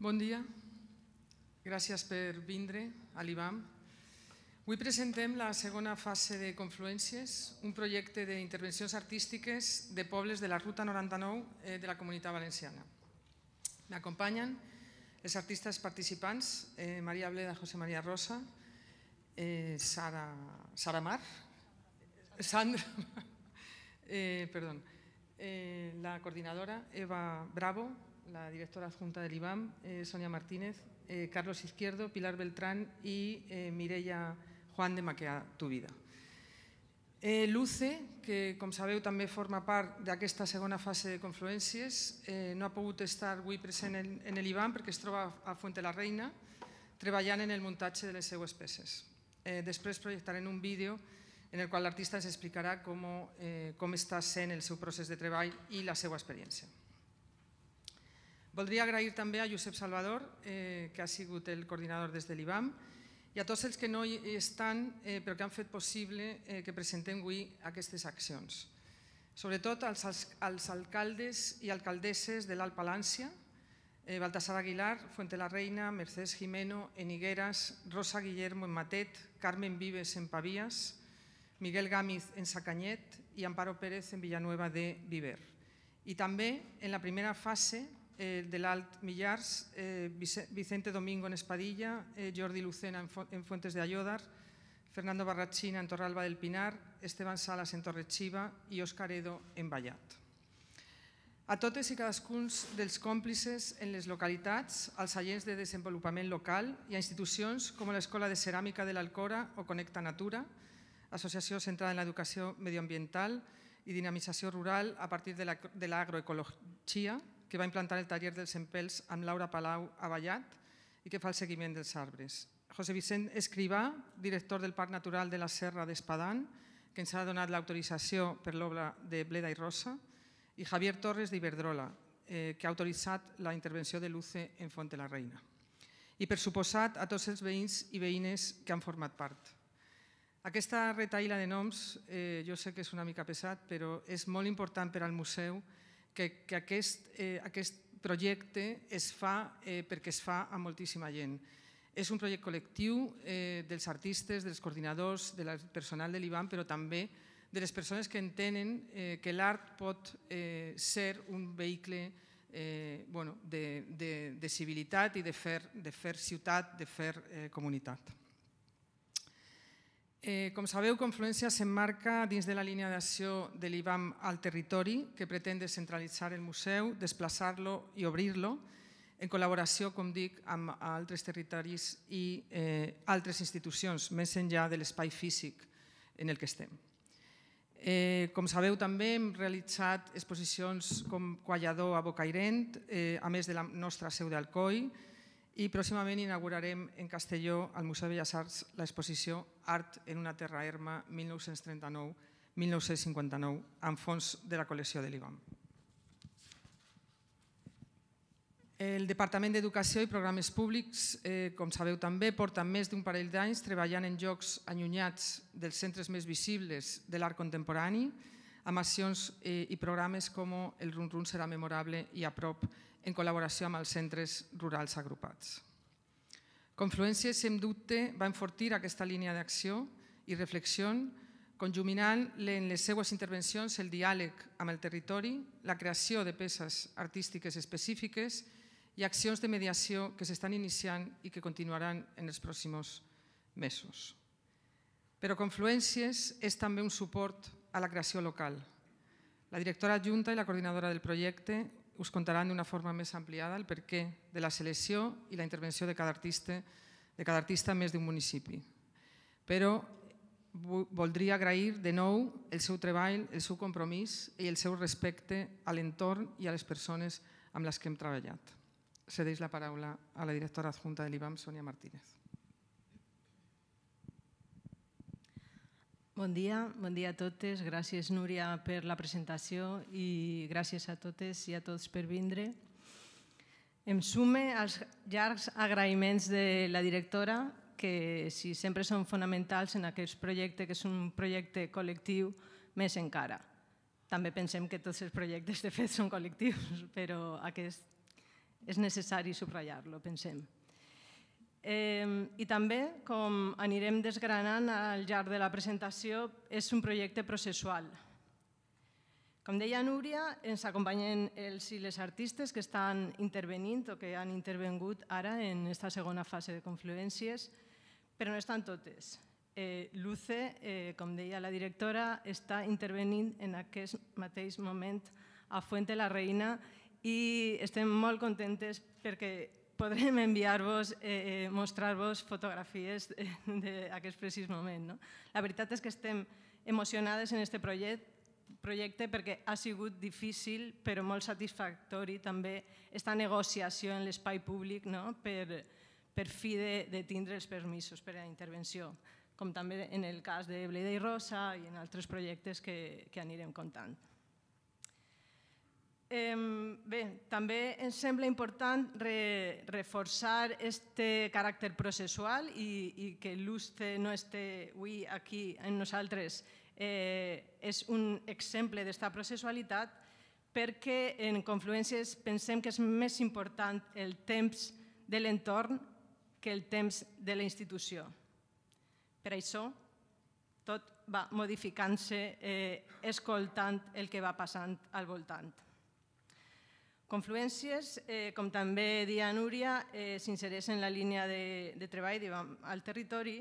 Bon dia. Gràcies per vindre a l'IBAM. Avui presentem la segona fase de Confluències, un projecte d'intervencions artístiques de pobles de la Ruta 99 eh, de la Comunitat Valenciana. M'acompanyen els artistes participants, eh, Maria Bleda, José María Rosa, eh, Sara, Sara Mar, Sandra, eh, perdó, eh, la coordinadora Eva Bravo, la directora adjunta del IBAM, eh, Sonia Martínez, eh, Carlos Izquierdo, Pilar Beltrán y eh, Mireia Juan de Maquea Tu Vida. Eh, Luce, que com sabeu també forma part d'aquesta segona fase de confluències, eh, no ha pogut estar avui present en, en IBAM perquè es troba a Fuente la Reina treballant en el muntatge de les seues peces. Eh, Després projectarem un vídeo en el qual l'artista ens explicarà com, eh, com està sent el seu procés de treball i la seva experiència. Voldria agrair també a Josep Salvador, eh, que ha sigut el coordinador des de l'IBAM, i a tots els que no hi estan eh, però que han fet possible eh, que presentem avui aquestes accions. Sobretot als, als alcaldes i alcaldesses de l'Alt Palància, eh, Baltasar Aguilar, Fuente la Reina, Mercedes Jimeno, Enigueras, Rosa Guillermo en Matet, Carmen Vives en Pavías, Miguel Gámez en Sacanyet i Amparo Pérez en Villanueva de Viver. I també en la primera fase Eh, el de l'Alt Millars, eh, Vicente Domingo en Espadilla, eh, Jordi Lucena en, Fuentes de Ayodar, Fernando Barrachina en Torralba del Pinar, Esteban Salas en Torrechiva i Òscar Edo en Vallat. A totes i cadascun dels còmplices en les localitats, als agents de desenvolupament local i a institucions com l'Escola de Ceràmica de l'Alcora o Connecta Natura, associació centrada en l'educació medioambiental i dinamització rural a partir de l'agroecologia, la, que va implantar el taller dels empels amb Laura Palau Avallat i que fa el seguiment dels arbres. José Vicent Escrivà, director del Parc Natural de la Serra d'Espadan, que ens ha donat l'autorització per l'obra de Bleda i Rosa, i Javier Torres d'Iberdrola, eh, que ha autoritzat la intervenció de Luce en Font de la Reina. I per suposat a tots els veïns i veïnes que han format part. Aquesta retaïla de noms eh, jo sé que és una mica pesat, però és molt important per al museu que, que aquest, eh, aquest projecte es fa eh, perquè es fa a moltíssima gent. És un projecte col·lectiu eh, dels artistes, dels coordinadors, del personal de l'IBAN, però també de les persones que entenen eh, que l'art pot eh, ser un vehicle eh, bueno, de, de, de civilitat i de fer, de fer ciutat, de fer eh, comunitat. Eh, com sabeu, Confluència s'emmarca dins de la línia d'acció de l'IBAM al territori, que pretén descentralitzar el museu, desplaçar-lo i obrir-lo, en col·laboració, com dic, amb altres territoris i eh, altres institucions, més enllà de l'espai físic en el que estem. Eh, com sabeu també hem realitzat exposicions com Quallador a Bocairent, eh, a més de la nostra seu d'Alcoi, i pròximament inaugurarem en Castelló, al Museu de Belles Arts, l'exposició Art en una terra erma 1939-1959, amb fons de la col·lecció de l'IBAM. El Departament d'Educació i Programes Públics, eh, com sabeu també, porta més d'un parell d'anys treballant en llocs allunyats dels centres més visibles de l'art contemporani, amb accions eh, i programes com el Run Run serà memorable i a prop de en col·laboració amb els centres rurals agrupats. Confluència, sem dubte, va enfortir aquesta línia d'acció i reflexió, conjuminant en les seues intervencions el diàleg amb el territori, la creació de peces artístiques específiques i accions de mediació que s'estan iniciant i que continuaran en els pròxims mesos. Però Confluències és també un suport a la creació local. La directora adjunta i la coordinadora del projecte us contaran d'una forma més ampliada el perquè de la selecció i la intervenció de cada artista, de cada artista més d'un municipi. Però voldria agrair de nou el seu treball, el seu compromís i el seu respecte a l'entorn i a les persones amb les que hem treballat. Cedeix la paraula a la directora adjunta de l'IBAM, Sonia Martínez. Bon dia, bon dia a totes. Gràcies, Núria, per la presentació i gràcies a totes i a tots per vindre. Em sume als llargs agraïments de la directora, que si sempre són fonamentals en aquest projecte, que és un projecte col·lectiu, més encara. També pensem que tots els projectes, de fet, són col·lectius, però aquest és necessari subratllar-lo, pensem. Eh, I també, com anirem desgranant al llarg de la presentació, és un projecte processual. Com deia Núria, ens acompanyen els i les artistes que estan intervenint o que han intervengut ara en aquesta segona fase de confluències, però no estan totes. Eh, Luce, eh, com deia la directora, està intervenint en aquest mateix moment a Fuente la Reina i estem molt contentes perquè podrem enviar-vos, eh, eh mostrar-vos fotografies eh, d'aquest precís moment. No? La veritat és que estem emocionades en aquest projecte, projecte perquè ha sigut difícil però molt satisfactori també esta negociació en l'espai públic no? per, per fi de, de tindre els permisos per a la intervenció, com també en el cas de Bleda i Rosa i en altres projectes que, que anirem comptant. Bé, també ens sembla important re, reforçar aquest caràcter processual i, i que l'ús no esté avui aquí en nosaltres eh, és un exemple d'esta processualitat perquè en confluències pensem que és més important el temps de l'entorn que el temps de la institució. Per això, tot va modificant-se eh, escoltant el que va passant al voltant. Confluències, eh, com també dia Núria, eh, s'insereix en la línia de, de treball diguem, al territori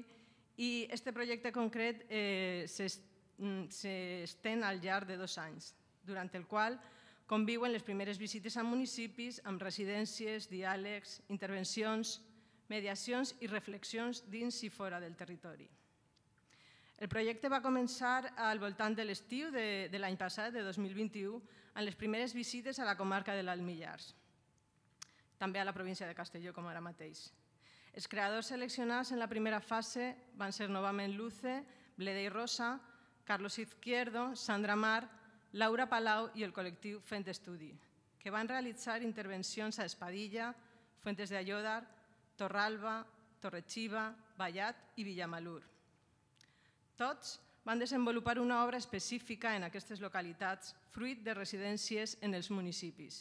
i aquest projecte concret eh, mm, s'estén al llarg de dos anys, durant el qual conviuen les primeres visites a municipis amb residències, diàlegs, intervencions, mediacions i reflexions dins i fora del territori. El projecte va començar al voltant de l'estiu de, de l'any passat, de 2021, en les primeres visites a la comarca de l'Alt Millars, també a la província de Castelló, com ara mateix. Els creadors seleccionats en la primera fase van ser novament Luce, Bleda i Rosa, Carlos Izquierdo, Sandra Mar, Laura Palau i el col·lectiu Fent Estudi, que van realitzar intervencions a Espadilla, Fuentes de Ayodar, Torralba, Torrechiva, Vallat i Villamalur. Tots van desenvolupar una obra específica en aquestes localitats, fruit de residències en els municipis.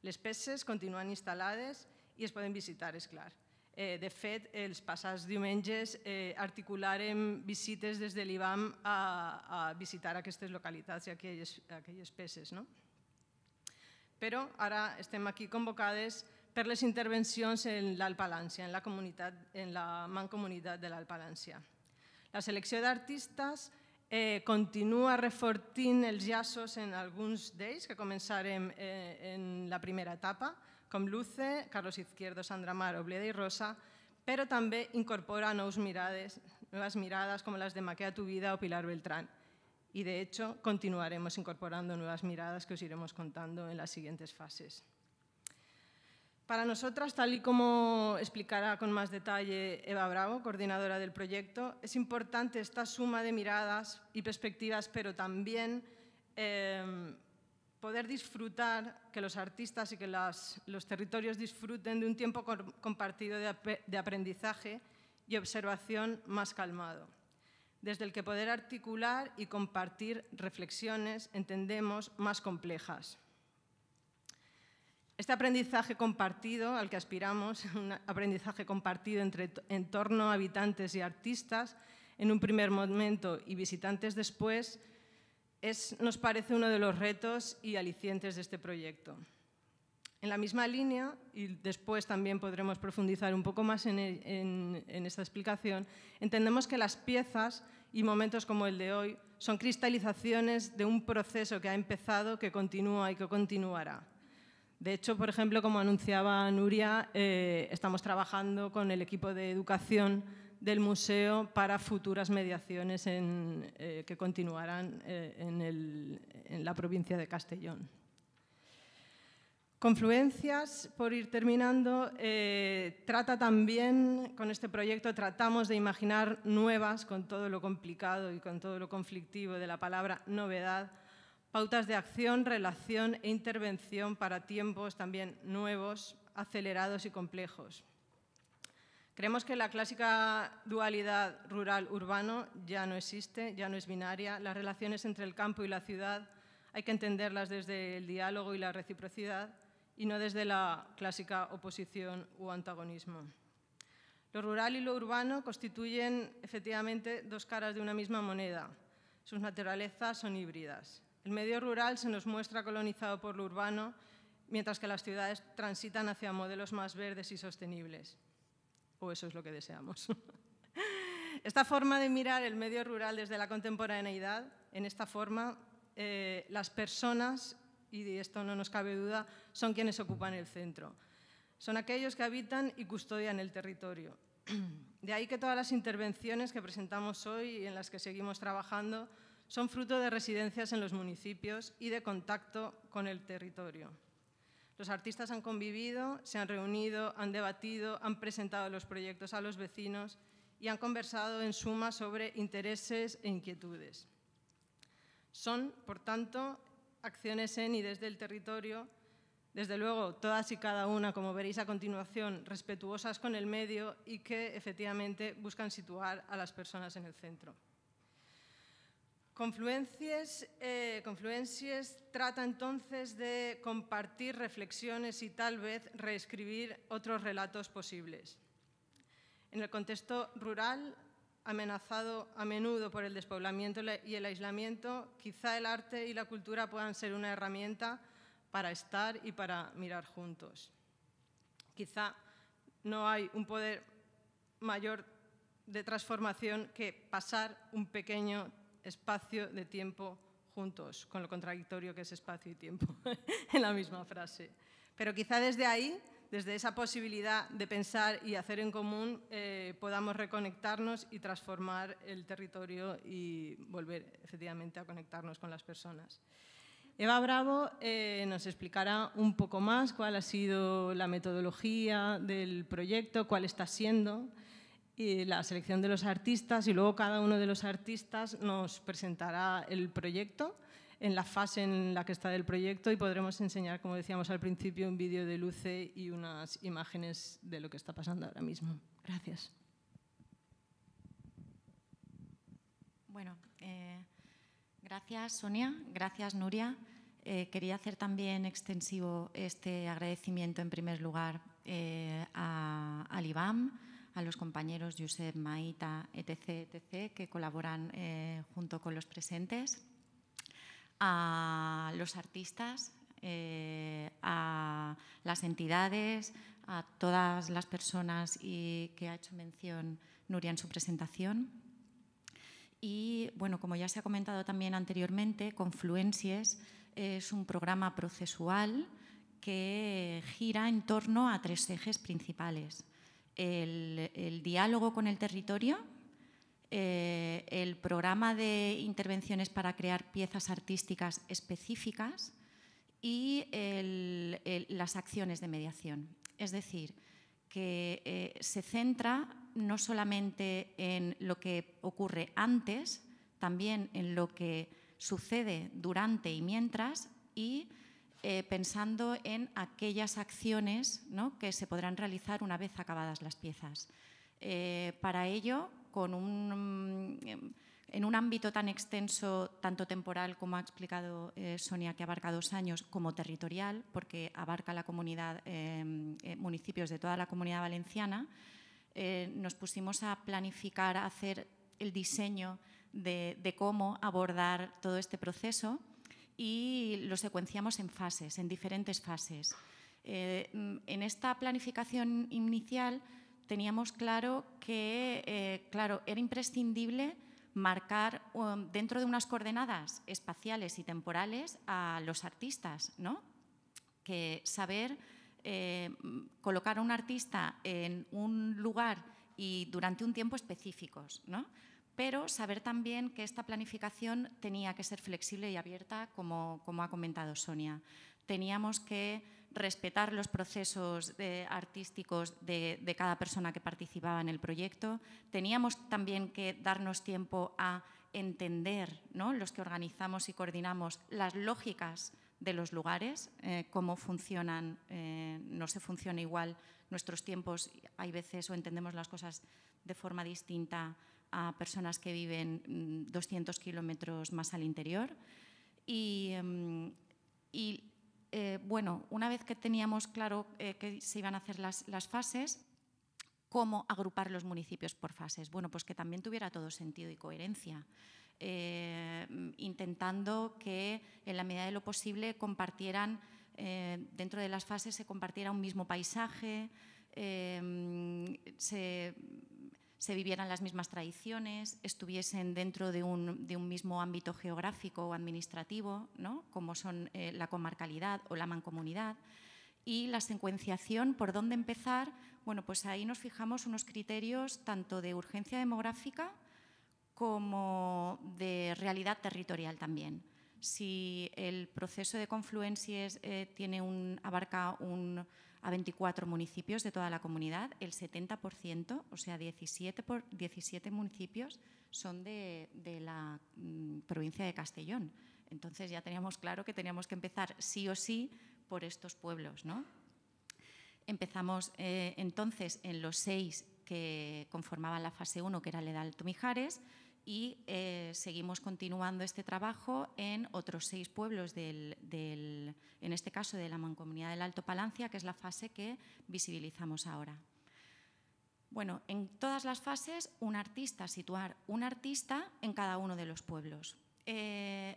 Les peces continuen instal·lades i es poden visitar, és clar. Eh, de fet, els passats diumenges eh, articularem visites des de l'IBAM a, a visitar aquestes localitats i aquelles, peces. No? Però ara estem aquí convocades per les intervencions en l'Alt en la, comunitat, en la mancomunitat de l'Alpalància. La selecció d'artistes eh, continua refortint els llaços en alguns d'ells, que començarem eh, en la primera etapa, com Luce, Carlos Izquierdo, Sandra Mar, Obleda i Rosa, però també incorpora nous mirades, noves mirades com les de Maquea tu vida o Pilar Beltrán. I, de hecho continuaremos incorporando noves mirades que os iremos contando en les següents fases. Para nosotras, tal y como explicará con más detalle Eva Bravo, coordinadora del proyecto, es importante esta suma de miradas y perspectivas, pero también em, poder disfrutar, que los artistas y que los territorios disfruten de un tiempo compartido de aprendizaje y observación más calmado, desde el que poder articular y compartir reflexiones, entendemos, más complejas. Este aprendizaje compartido al que aspiramos, un aprendizaje compartido entre entorno, habitantes y artistas en un primer momento y visitantes después, nos parece uno de los retos y alicientes de este proyecto. En la misma línea, y después también podremos profundizar un poco más en, esta explicación, entendemos que las piezas y momentos como el de hoy son cristalizaciones de un proceso que ha empezado, que continúa y que continuará. De hecho, por ejemplo, como anunciaba Nuria, eh, estamos trabajando con el equipo de educación del museo para futuras mediaciones eh, que continuarán eh, en, la provincia de Castellón. Confluencias, por ir terminando, trata también, con este proyecto tratamos de imaginar nuevas, con todo lo complicado y con todo lo conflictivo de la palabra novedad, pautas de acción, relación e intervención para tiempos también nuevos, acelerados y complejos. Creemos que la clásica dualidad rural-urbano ya no existe, ya no es binaria. Las relaciones entre el campo y la ciudad hay que entenderlas desde el diálogo y la reciprocidad y no desde la clásica oposición o antagonismo. Lo rural y lo urbano constituyen efectivamente dos caras de una misma moneda. Sus naturalezas son híbridas. El medio rural se nos muestra colonizado por lo urbano, mientras que las ciudades transitan hacia modelos más verdes y sostenibles. O eso es lo que deseamos. Esta forma de mirar el medio rural desde la contemporaneidad, en esta forma, eh, las personas, y de esto no nos cabe duda, son quienes ocupan el centro. Son aquellos que habitan y custodian el territorio. De ahí que todas las intervenciones que presentamos hoy y en las que seguimos trabajando son fruto de residencias en los municipios y de contacto con el territorio. Los artistas han convivido, se han reunido, han debatido, han presentado los proyectos a los vecinos y han conversado en suma sobre intereses e inquietudes. Son, por tanto, acciones en y desde el territorio, desde luego todas y cada una, como veréis a continuación, respetuosas con el medio y que efectivamente buscan situar a las personas en el centro. Confluencias, eh, Confluencias trata entonces de compartir reflexiones y tal vez reescribir otros relatos posibles. En el contexto rural, amenazado a menudo por el despoblamiento y el aislamiento, quizá el arte y la cultura puedan ser una herramienta para estar y para mirar juntos. Quizá no hay un poder mayor de transformación que pasar un pequeño espacio de tiempo juntos, con lo contradictorio que es espacio y tiempo en la misma frase. Pero quizá desde ahí, desde esa posibilidad de pensar y hacer en común, eh, podamos reconectarnos y transformar el territorio y volver efectivamente a conectarnos con las personas. Eva Bravo eh, nos explicará un poco más cuál ha sido la metodología del proyecto, cuál está siendo y la selección de los artistas y luego cada uno de los artistas nos presentará el proyecto en la fase en la que está del proyecto y podremos enseñar, como decíamos al principio, un vídeo de luce y unas imágenes de lo que está pasando ahora mismo. Gracias. Bueno, eh, gracias Sonia, gracias Nuria. Eh, quería hacer también extensivo este agradecimiento en primer lugar eh, a, al IBAM, a los compañeros Josep, Maita, etc., etc., que colaboran eh, junto con los presentes, a los artistas, eh, a las entidades, a todas las personas y que ha hecho mención Nuria en su presentación. Y, bueno, como ya se ha comentado también anteriormente, Confluencies es un programa procesual que gira en torno a tres ejes principales el, diálogo con el territorio, eh, el programa de intervenciones para crear piezas artísticas específicas y las acciones de mediación. Es decir, que eh, se centra no solamente en lo que ocurre antes, también en lo que sucede durante y mientras y eh, pensando en aquellas acciones que se podrán realizar una vez acabadas las piezas. Eh, para ello, mm, en un ámbito tan extenso, tanto temporal como ha explicado eh, Sonia, que abarca dos años, como territorial, porque abarca la comunidad, em, municipios de toda la comunidad valenciana, nos pusimos a planificar, a hacer el diseño de cómo abordar todo este proceso y lo secuenciamos en fases, en diferentes fases. Eh, mm, en esta planificación inicial teníamos claro que eh, claro, era imprescindible marcar um, dentro de unas coordenadas espaciales y temporales a los artistas, ¿no? que saber eh, mm, colocar a un artista en un lugar y durante un tiempo específicos. ¿no? pero saber también que esta planificación tenía que ser flexible y abierta, como, ha comentado Sonia. Teníamos que respetar los procesos eh, artísticos de, cada persona que participaba en el proyecto. Teníamos también que darnos tiempo a entender, los que organizamos y coordinamos, las lógicas de los lugares, eh, cómo funcionan, eh, no se funciona igual, nuestros tiempos hay veces o entendemos las cosas de forma distinta a personas que viven 200 mm, kilómetros más al interior. Y, mm, eh, bueno, una vez que teníamos claro eh, que se iban a hacer las, fases, ¿cómo agrupar los municipios por fases? Bueno, pues que también tuviera todo sentido y coherencia. Eh, intentando que en la medida de lo posible compartieran, dentro de las fases se compartiera un mismo paisaje, se, se vivieran las mismas tradiciones, estuviesen dentro de un, de un mismo ámbito geográfico o administrativo, ¿no? como son eh, la comarcalidad o la mancomunidad. Y la secuenciación, ¿por dónde empezar? Bueno, pues ahí nos fijamos unos criterios tanto de urgencia demográfica como de realidad territorial también. Si el proceso de confluencias eh, tiene un, abarca un, a 24 municipios de toda la comunidad. El 70%, o sea, 17, por, 17 municipios son de, la mm, provincia de Castellón. Entonces ya teníamos claro que teníamos que empezar sí o sí por estos pueblos. ¿no? Empezamos eh, entonces en los seis que conformaban la fase 1, que era Alto Mijares, y eh, seguimos continuando este trabajo en otros seis pueblos, del, del, en este caso de la Mancomunidad del Alto Palancia, que es la fase que visibilizamos ahora. Bueno, en todas las fases, un artista, situar un artista en cada uno de los pueblos. Eh,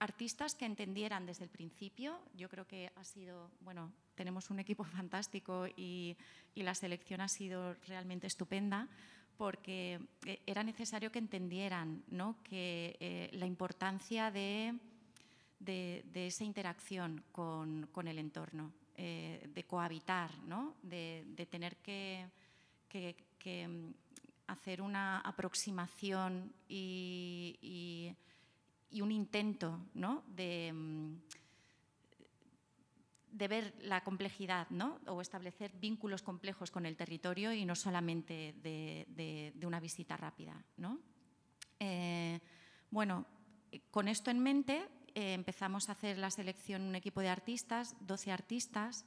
artistas que entendieran desde el principio, yo creo que ha sido, bueno, tenemos un equipo fantástico y, y la selección ha sido realmente estupenda, porque eh, era necesario que entendieran que, eh, la importancia de, esa interacción con, el entorno, eh, de cohabitar, de, tener que, mm, hacer una aproximación y, un intento ¿no? de mm, de ver la complejidad ¿no? o establecer vínculos complejos con el territorio y no solamente de, una visita rápida. ¿no? Eh, bueno, con esto en mente eh, empezamos a hacer la selección un equipo de artistas, 12 artistas,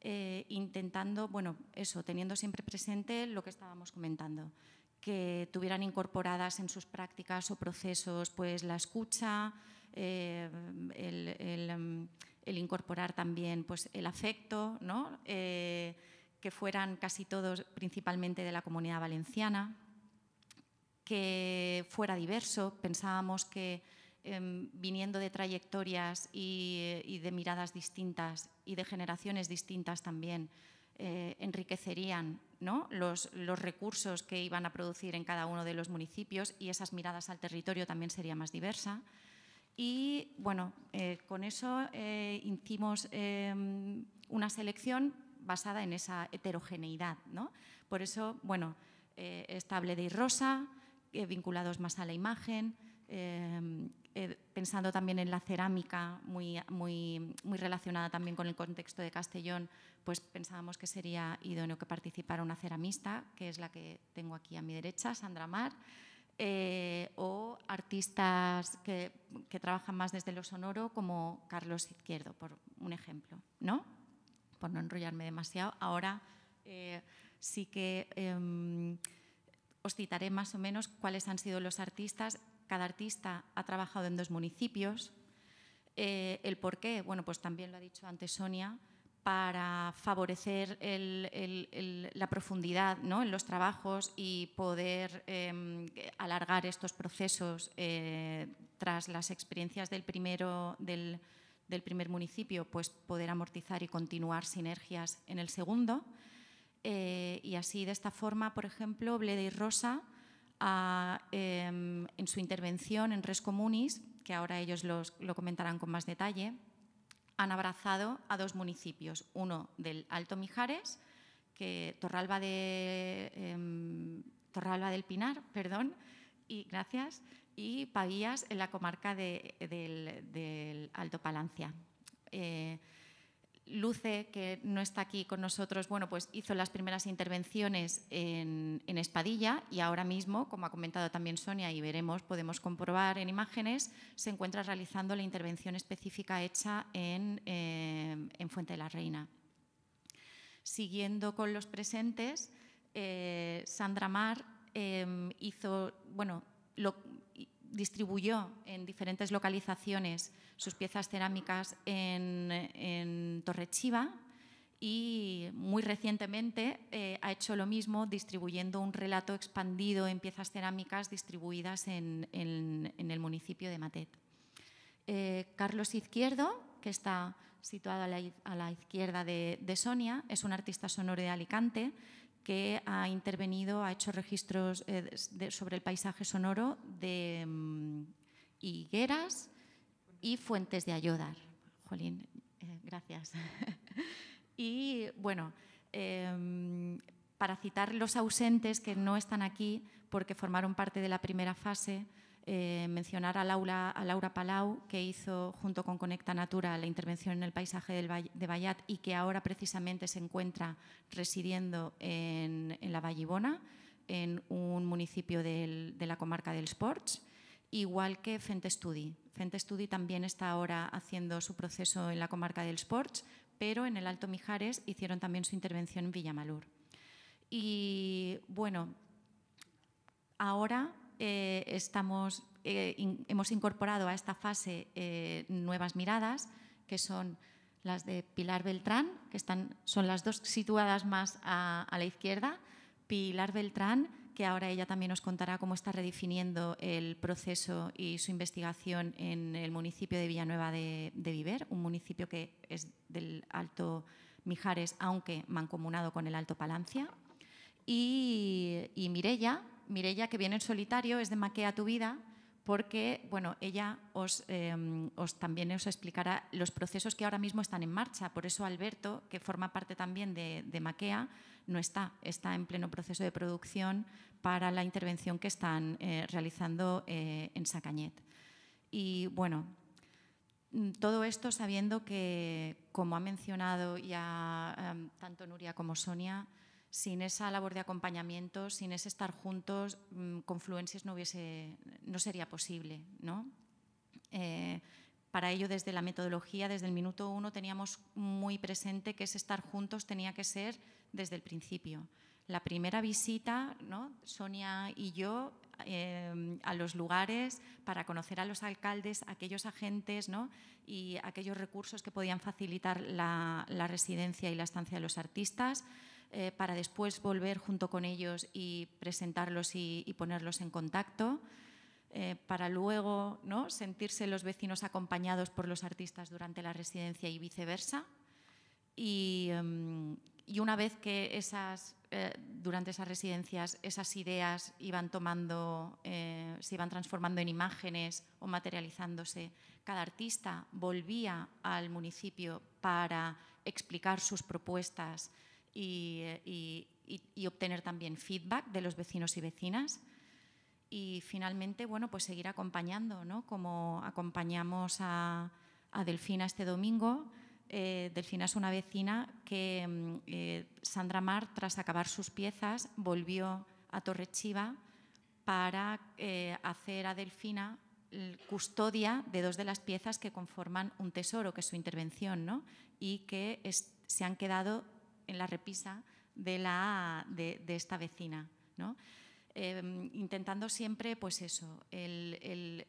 eh, intentando, bueno, eso, teniendo siempre presente lo que estábamos comentando, que tuvieran incorporadas en sus prácticas o procesos pues la escucha, el el incorporar también pues, el afecto, eh, que fueran casi todos principalmente de la comunidad valenciana, que fuera diverso. Pensábamos que em, viniendo de trayectorias y, de miradas distintas y de generaciones distintas también, eh, enriquecerían los, los, recursos que iban a producir en cada uno de los municipios y esas miradas al territorio también sería más diversa. Y bueno, eh, con eso eh, hicimos em, una selección basada en esa heterogeneidad. ¿no? Por eso, bueno, eh, estable de irrosa, vinculados más a la imagen, em, pensando también en la cerámica, muy, muy, muy, relacionada también con el contexto de Castellón, pues pensábamos que sería idóneo que participara una ceramista, que es la que tengo aquí a mi derecha, Sandra Mar, eh, o artistas que, trabajan más desde lo sonoro, como Carlos Izquierdo, por un ejemplo, ¿no? Por no enrollarme demasiado. Ahora eh, sí que em, os citaré más o menos cuáles han sido los artistas. Cada artista ha trabajado en dos municipios. Eh, ¿El por qué? Bueno, pues también lo ha dicho antes Sonia para favorecer la profundidad en los trabajos y poder em, alargar estos procesos eh, tras las experiencias del, primero, del, primer municipio, pues poder amortizar y continuar sinergias en el segundo. Eh, y así, de esta forma, por ejemplo, Bleda y Rosa, ah, em, en su intervención en Res Comunis, que ahora ellos lo comentarán con más detalle, han abrazado a dos municipios, uno del Alto Mijares, que Torralba, em, del Pinar, perdón, y gracias, y en la comarca del, Alto Palancia. Eh, Luce, que no está aquí con nosotros, bueno, pues hizo las primeras intervenciones en, Espadilla y ahora mismo, como ha comentado también Sonia y veremos, podemos comprobar en imágenes, se encuentra realizando la intervención específica hecha en, eh, Fuente de la Reina. Siguiendo con los presentes, eh, Sandra Mar eh, hizo, bueno, lo, distribuyó en diferentes localizaciones sus piezas cerámicas en, Torrechiva y muy recientemente eh, ha hecho lo mismo distribuyendo un relato expandido en piezas cerámicas distribuidas en, el municipio de Matet. Eh, Carlos Izquierdo, que está situado a la, izquierda de, de Sonia, es un artista sonoro de Alicante que ha intervenido, ha hecho registros eh, sobre el paisaje sonoro de mm, higueras y fuentes de ayudar. Jolín, eh, gracias. y bueno, em, para citar los ausentes que no están aquí porque formaron parte de la primera fase, eh, mencionar a Laura, Palau, que hizo junto con Conecta Natura la intervención en el paisaje de Bayat y que ahora precisamente se encuentra residiendo en, la Vallibona, en un municipio de la comarca del Sports, igual que Fente Studi. Fente Studi también está ahora haciendo su proceso en la comarca del Sports, pero en el Alto Mijares hicieron también su intervención en Villamalur. Y bueno, ahora eh, eh, hemos incorporado a esta fase eh, nuevas miradas, que son las de Pilar Beltrán, que están, son las dos situadas más a, la izquierda. Pilar Beltrán, que ahora ella también nos contará cómo está redefiniendo el proceso y su investigación en el municipio de Villanueva de, Viver, un municipio que es del Alto Mijares, aunque mancomunado con el Alto Palancia. Y, y Mirella, Mirella, que viene en solitario, es de Maquea tu vida, porque bueno, ella em, os, también os explicará los procesos que ahora mismo están en marcha. Por eso Alberto, que forma parte también de, Maquea, no está, está en pleno proceso de producción para la intervención que están eh, realizando eh, en Sacañet. Y bueno, mm, todo esto sabiendo que, como ha mencionado ya em, tanto Nuria como Sonia, sin esa labor de acompañamiento, sin ese estar juntos, mm, Confluencias no, hubiese, no sería posible. ¿no? Eh, para ello, desde la metodología, desde el minuto uno, teníamos muy presente que ese estar juntos tenía que ser desde el principio. La primera visita, ¿no? Sonia y yo, eh, a los lugares para conocer a los alcaldes, aquellos agentes ¿no? y aquellos recursos que podían facilitar la residencia y la estancia de los artistas eh, para después volver junto con ellos y presentarlos y, ponerlos en contacto, eh, para luego sentirse los vecinos acompañados por los artistas durante la residencia y viceversa. Y, em, una vez que esas, eh, durante esas residencias esas ideas iban tomando, se iban transformando en imágenes o materializándose, cada artista volvía al municipio para explicar sus propuestas, eh, y, obtener también feedback de los vecinos y vecinas. Y finalmente, bueno, pues seguir acompañando, Como acompañamos a, Delfina este domingo. Eh, Delfina es una vecina que mm, eh, Sandra Mar, tras acabar sus piezas, volvió a Torrechiva para hacer a Delfina custodia de dos de las piezas que conforman un tesoro, que es su intervención, ¿no? y que se han quedado en la repisa de, la, de, esta vecina. ¿no? Em, intentando siempre, pues eso, el,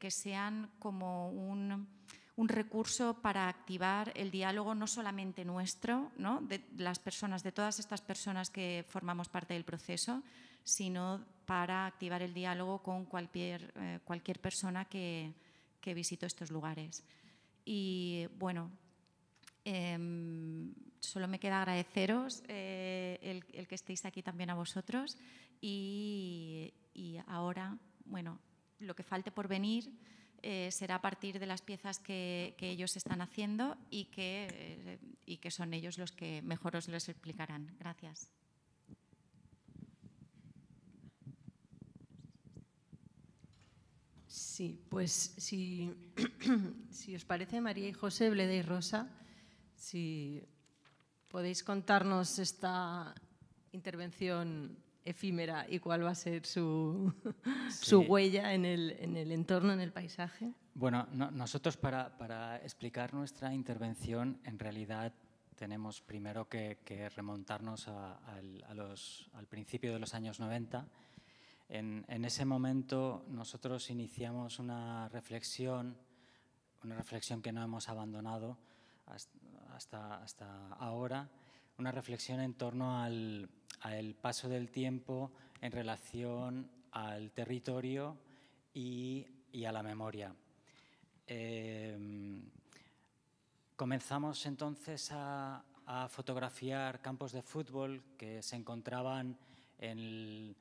que sean como un, recurso para activar el diálogo no solamente nuestro, de las personas, de todas estas personas que formamos parte del proceso, sino para activar el diálogo con cualquier, eh, cualquier persona que, que visitó estos lugares. Y bueno, Em, solo me queda agradeceros eh, el, que estéis aquí también a vosotros y, ahora, bueno, lo que falte por venir eh, será a partir de las piezas que, ellos están haciendo y que, eh, y que son ellos los que mejor os les explicarán. Gracias. Sí, pues si, si os parece, María y José Bleda y Rosa, si podéis contarnos esta intervención efímera y cuál va a ser su, huella en el, entorno, en el paisaje. Bueno, nosotros para, explicar nuestra intervención en realidad tenemos primero que, remontarnos a, al principio de los años 90. En, en, ese momento nosotros iniciamos una reflexión, una reflexión que no hemos abandonado hasta, hasta, ahora, una reflexión en torno al, paso del tiempo en relación al territorio y, a la memoria. Em, comenzamos entonces a, fotografiar campos de fútbol que se encontraban en,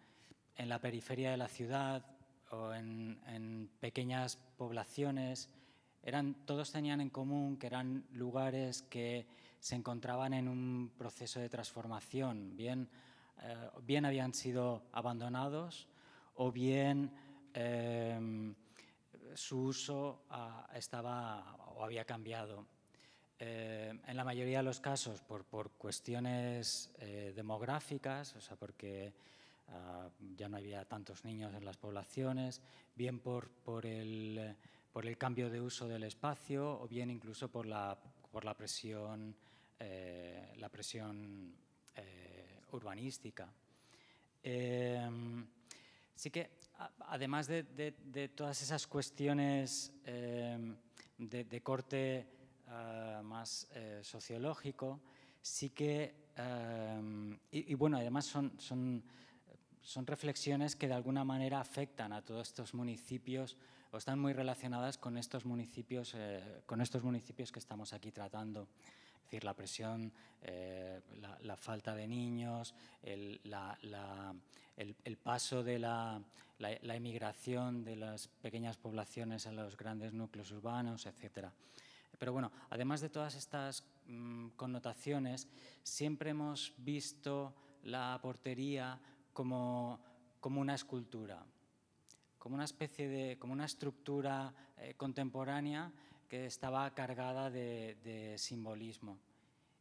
la periferia de la ciudad o en pequeñas poblaciones todos tenían en común que eran lugares que se encontraban en un proceso de transformación, bien, eh, bien habían sido abandonados o bien eh, su uso ah, estaba o había cambiado. Eh, en la mayoría de los casos por, cuestiones demográficas, o sea, porque ah, ya no había tantos niños en las poblaciones, bien por, por el por el cambio de uso del espacio o bien incluso por la, la presión, eh, eh, urbanística. Em, sí que, además de, todas esas cuestiones em, de, corte eh, más sociológico, sí que, em, y, bueno, además son reflexiones que de alguna manera afectan a todos estos municipios o están muy relacionadas con estos municipios, eh, con estos municipios que estamos aquí tratando. Es decir, la presión, eh, la, falta de niños, el, paso de la, emigración de las pequeñas poblaciones a los grandes núcleos urbanos, etc. Pero bueno, además de todas estas mm, connotaciones, siempre hemos visto la portería como una escultura como una especie de, como una estructura eh, contemporánea que estaba cargada de, simbolismo.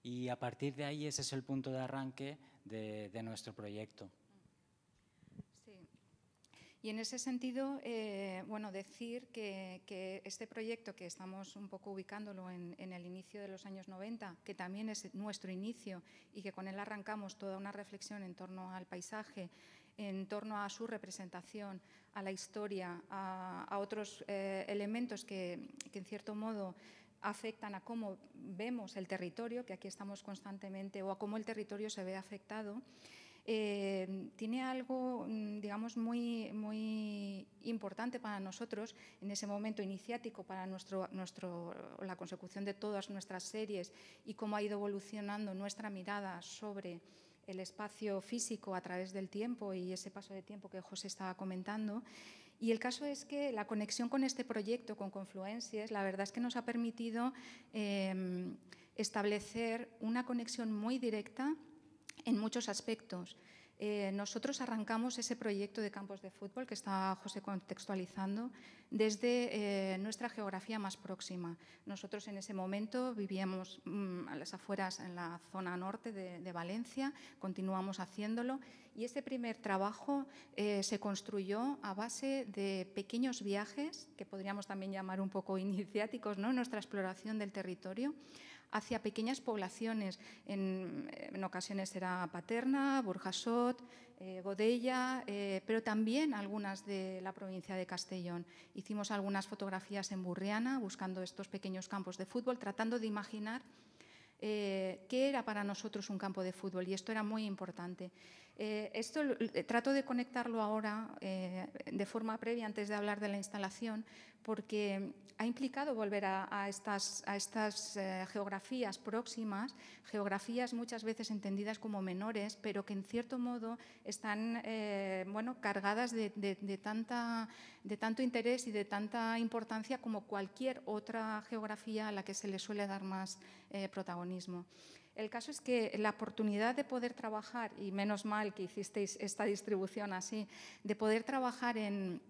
Y a partir de ahí ese es el punto de arranque de, nuestro proyecto. Sí. Y en ese sentido, eh, bueno, decir que, este proyecto que estamos un poco ubicándolo en, en, el inicio de los años 90, que también es nuestro inicio y que con él arrancamos toda una reflexión en torno al paisaje en torno a su representación, a la historia, a, otros eh, elementos que, en cierto modo, afectan a cómo vemos el territorio, que aquí estamos constantemente, o a cómo el territorio se ve afectado, eh, tiene algo, mm, digamos, muy, muy importante para nosotros en ese momento iniciático para la consecución de todas nuestras series y cómo ha ido evolucionando nuestra mirada sobre el espacio físico a través del tiempo y ese paso de tiempo que José estaba comentando. Y el caso es que la conexión con este proyecto, con Confluencias, la verdad es que nos ha permitido em, establecer una conexión muy directa en muchos aspectos. Eh, nosotros arrancamos ese proyecto de campos de fútbol que está José contextualizando desde eh, nuestra geografía más próxima. Nosotros en ese momento vivíamos mm, a las afueras en la zona norte de, Valencia, continuamos haciéndolo y ese primer trabajo eh, se construyó a base de pequeños viajes que podríamos también llamar un poco iniciáticos, ¿no? nuestra exploración del territorio hacia pequeñas poblaciones. En, ocasiones era Paterna, Burjasot, eh, Godella, eh, pero también algunas de la provincia de Castellón. Hicimos algunas fotografías en Burriana, buscando estos pequeños campos de fútbol, tratando de imaginar eh, qué era para nosotros un campo de fútbol y esto era muy importante. esto trato de conectarlo ahora de forma previa antes de hablar de la instalación porque ha implicado volver a, estas, a estas eh, geografías próximas, geografías muchas veces entendidas como menores, pero que en cierto modo están eh, bueno, cargadas de, tanta, de tanto interés y de tanta importancia como cualquier otra geografía a la que se le suele dar más eh, protagonismo. El caso es que la oportunidad de poder trabajar, y menos mal que hicisteis esta distribución así, de poder trabajar en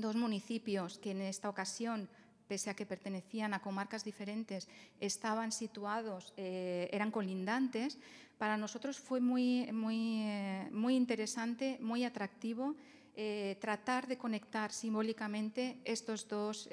dos municipios que en esta ocasión pese a que pertenecían a comarcas diferentes, estaban situados, eh, eran colindantes, para nosotros fue muy, muy, eh, muy interesante, muy atractivo eh, tratar de conectar simbólicamente estos dos,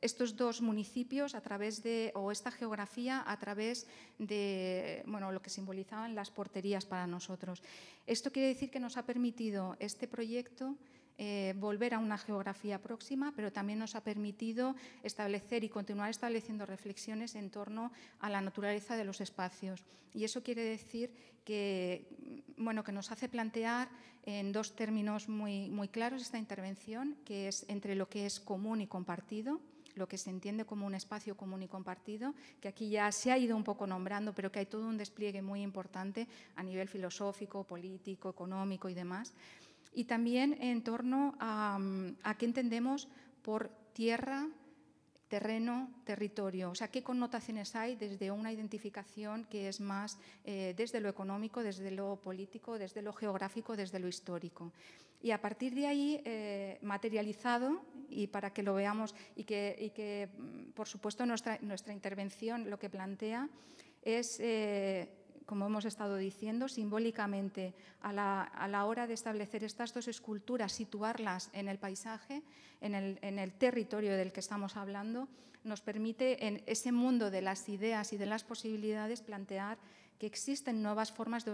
estos dos municipios a través de, o esta geografía a través de bueno, lo que simbolizaban las porterías para nosotros. Esto quiere decir que nos ha permitido este proyecto eh, volver a una geografía próxima, pero también nos ha permitido establecer y continuar estableciendo reflexiones en torno a la naturaleza de los espacios. Y eso quiere decir que, bueno, que nos hace plantear en dos términos muy claros esta intervención, que es entre lo que es común y compartido lo que se entiende como un espacio común y compartido, que aquí ya se ha ido un poco nombrando, pero que hay todo un despliegue muy importante a nivel filosófico, político, económico y demás y también en torno mm, a, qué entendemos por tierra, terreno, territorio. O sea, qué connotaciones hay desde una identificación que es más eh, desde lo económico, desde lo político, desde lo geográfico, desde lo histórico. Y a partir de ahí, eh, materializado, y para que lo veamos y que, mm, por supuesto, nuestra, nuestra intervención lo que plantea es eh, como hemos estado diciendo, simbólicamente a la, hora de establecer estas dos esculturas, situarlas en el paisaje, en el, territorio del que estamos hablando, nos permite en ese mundo de las ideas y de las posibilidades plantear que existen nuevas formas de,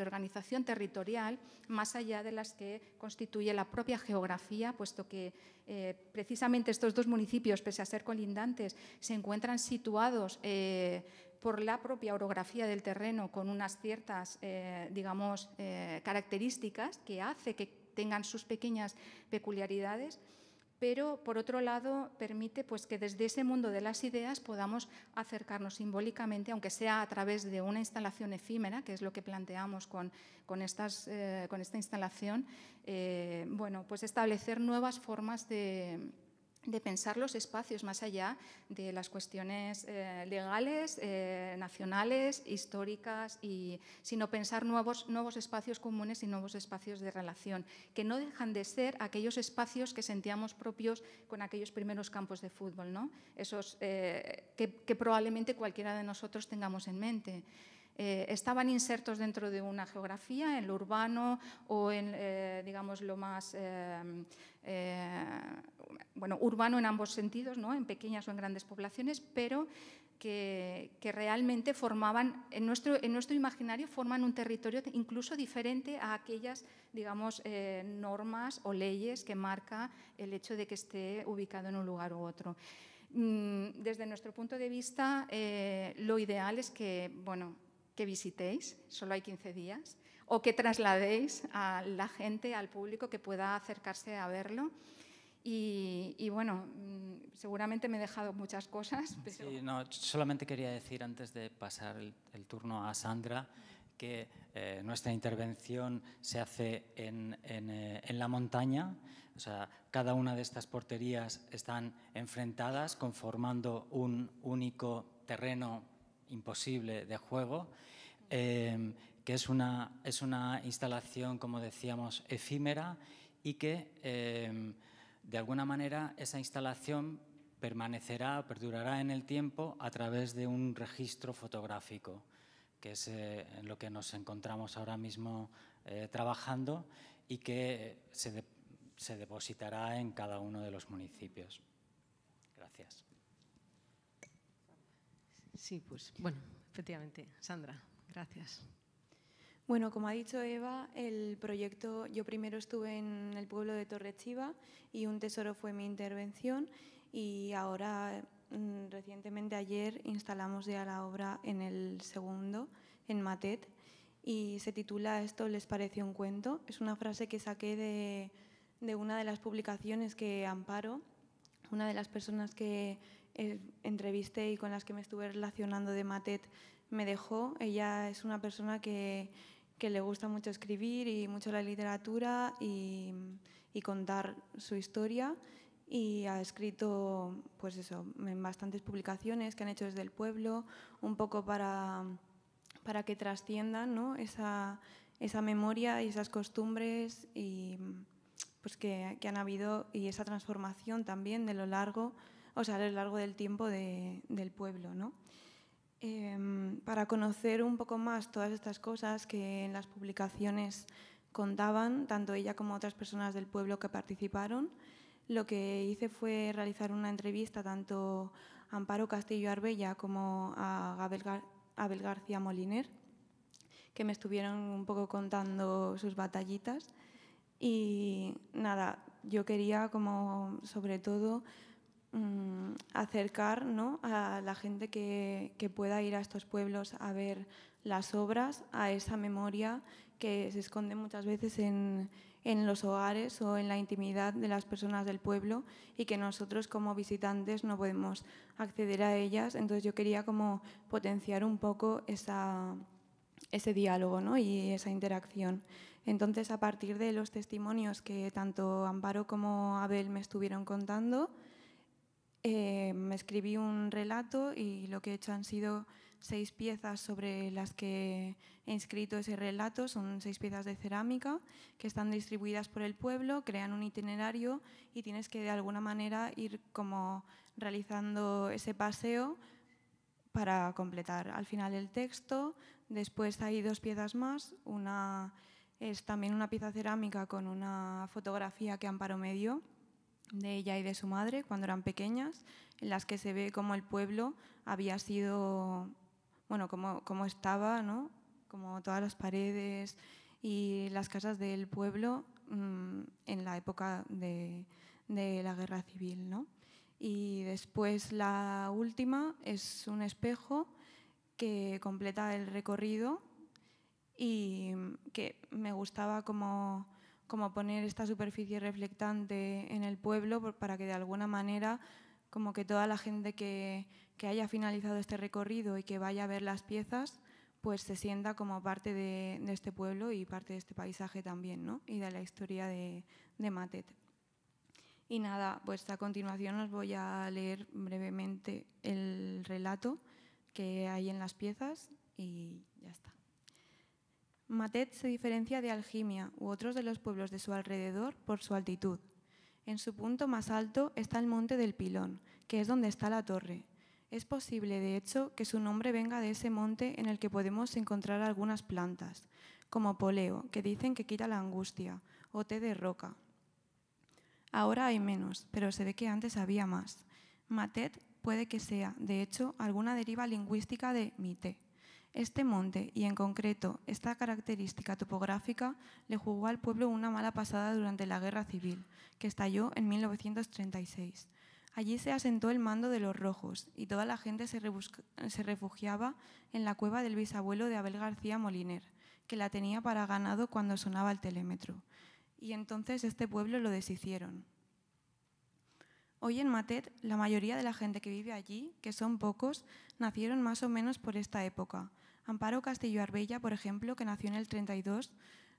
organización territorial más allá de las que constituye la propia geografía, puesto que eh, precisamente estos dos municipios, pese a ser colindantes, se encuentran situados eh, por la propia orografía del terreno con unas ciertas, eh, digamos, eh, características que hace que tengan sus pequeñas peculiaridades, pero por otro lado permite pues, que desde ese mundo de las ideas podamos acercarnos simbólicamente, aunque sea a través de una instalación efímera, que es lo que planteamos con, con, estas, eh, con esta instalación, bueno, pues establecer nuevas formas de, de pensar los espacios más allá de las cuestiones eh, legales, eh, nacionales, históricas, y, sino pensar nuevos, nuevos espacios comunes y nuevos espacios de relación, que no dejan de ser aquellos espacios que sentíamos propios con aquellos primeros campos de fútbol, ¿no? esos eh, que probablemente cualquiera de nosotros tengamos en mente. Eh, estaban insertos dentro de una geografía, en lo urbano o en, eh, digamos, lo más, eh, bueno, urbano en ambos sentidos, en pequeñas o en grandes poblaciones, pero que, realmente formaban, en nuestro, en nuestro imaginario, forman un territorio incluso diferente a aquellas, digamos, normas o leyes que marca el hecho de que esté ubicado en un lugar u otro. Mm, desde nuestro punto de vista, lo ideal es que, bueno, que visitéis, solo hay 15 días, o que trasladéis a la gente, al público que pueda acercarse a verlo. Y, bueno, mm, seguramente me he dejado muchas cosas. Sí, no, solamente quería decir antes de pasar el, turno a Sandra que eh, nuestra intervención se hace en, eh, en la montaña, o sea, cada una de estas porterías están enfrentadas conformando un único terreno imposible de juego, eh, que es una, es una instalación, como decíamos, efímera y que, eh, de alguna manera, esa instalación permanecerá, perdurará en el tiempo a través de un registro fotográfico, que es eh, en lo que nos encontramos ahora mismo trabajando y que se depositará en cada uno de los municipios. Gracias. Sí, pues bueno, efectivamente. Sandra, gracias. Bueno, como ha dicho Eva, el proyecto, yo primero estuve en el pueblo de Torrechiva y un tesoro fue mi intervención y ahora mm, recientemente ayer instalamos ya la obra en el segundo, en Matet, y se titula Esto les parece un cuento. Es una frase que saqué de, de una de las publicaciones que Amparo, una de las personas que, eh, entrevisté y con las que me estuve relacionando de Matet me dejó. Ella es una persona que, le gusta mucho escribir y mucho la literatura y, contar su historia y ha escrito, pues eso, en bastantes publicaciones que han hecho desde el pueblo, un poco para, para que trasciendan ¿no? esa, esa, memoria y esas costumbres y pues que, que, han habido y esa transformación también de lo largo o sea, a lo largo del tiempo del pueblo, ¿no? Em, para conocer un poco más todas estas cosas que en las publicaciones contaban, tanto ella como otras personas del pueblo que participaron, lo que hice fue realizar una entrevista tanto a Amparo Castillo Arbella como a Abel, Abel García Moliner, que me estuvieron un poco contando sus batallitas. Y nada, yo quería como sobre todo Mm, acercar ¿no? a la gente que, pueda ir a estos pueblos a ver las obras, a esa memoria que se esconde muchas veces en, los hogares o en la intimidad de las personas del pueblo y que nosotros como visitantes no podemos acceder a ellas. Entonces yo quería como potenciar un poco ese diálogo ¿no? y esa interacción. Entonces, a partir de los testimonios que tanto Amparo como Abel me estuvieron contando, eh, me escribí un relato y lo que he hecho han sido seis piezas sobre las que he inscrito ese relato. Son seis piezas de cerámica que están distribuidas por el pueblo, crean un itinerario y tienes que de alguna manera ir como realizando ese paseo para completar al final el texto. Después hay dos piezas más. Una es también una pieza cerámica con una fotografía que Amparo medio de ella y de su madre cuando eran pequeñas, en las que se ve cómo el pueblo había sido, bueno, cómo, estaba, ¿no? Como todas las paredes y las casas del pueblo mm, en la época de, de, la guerra civil, ¿no? Y después la última es un espejo que completa el recorrido y que me gustaba como como poner esta superficie reflectante en el pueblo para que de alguna manera como que toda la gente que, haya finalizado este recorrido y que vaya a ver las piezas, pues se sienta como parte de, este pueblo y parte de este paisaje también, ¿no? Y de la historia de, de Matet. Y nada, pues a continuación os voy a leer brevemente el relato que hay en las piezas y ya está. Matet se diferencia de Aljimia u otros de los pueblos de su alrededor por su altitud. En su punto más alto está el monte del Pilón, que es donde está la torre. Es posible, de hecho, que su nombre venga de ese monte en el que podemos encontrar algunas plantas, como poleo, que dicen que quita la angustia, o té de roca. Ahora hay menos, pero se ve que antes había más. Matet puede que sea, de hecho, alguna deriva lingüística de mite. Este monte, y en concreto esta característica topográfica, le jugó al pueblo una mala pasada durante la Guerra Civil, que estalló en 1936. Allí se asentó el mando de los rojos y toda la gente se, refugiaba en la cueva del bisabuelo de Abel García Moliner, que la tenía para ganado cuando sonaba el telémetro. Y entonces este pueblo lo deshicieron. Hoy en Matet, la mayoría de la gente que vive allí, que son pocos, nacieron más o menos por esta época, Amparo Castillo Arbella, por ejemplo, que nació en el 32,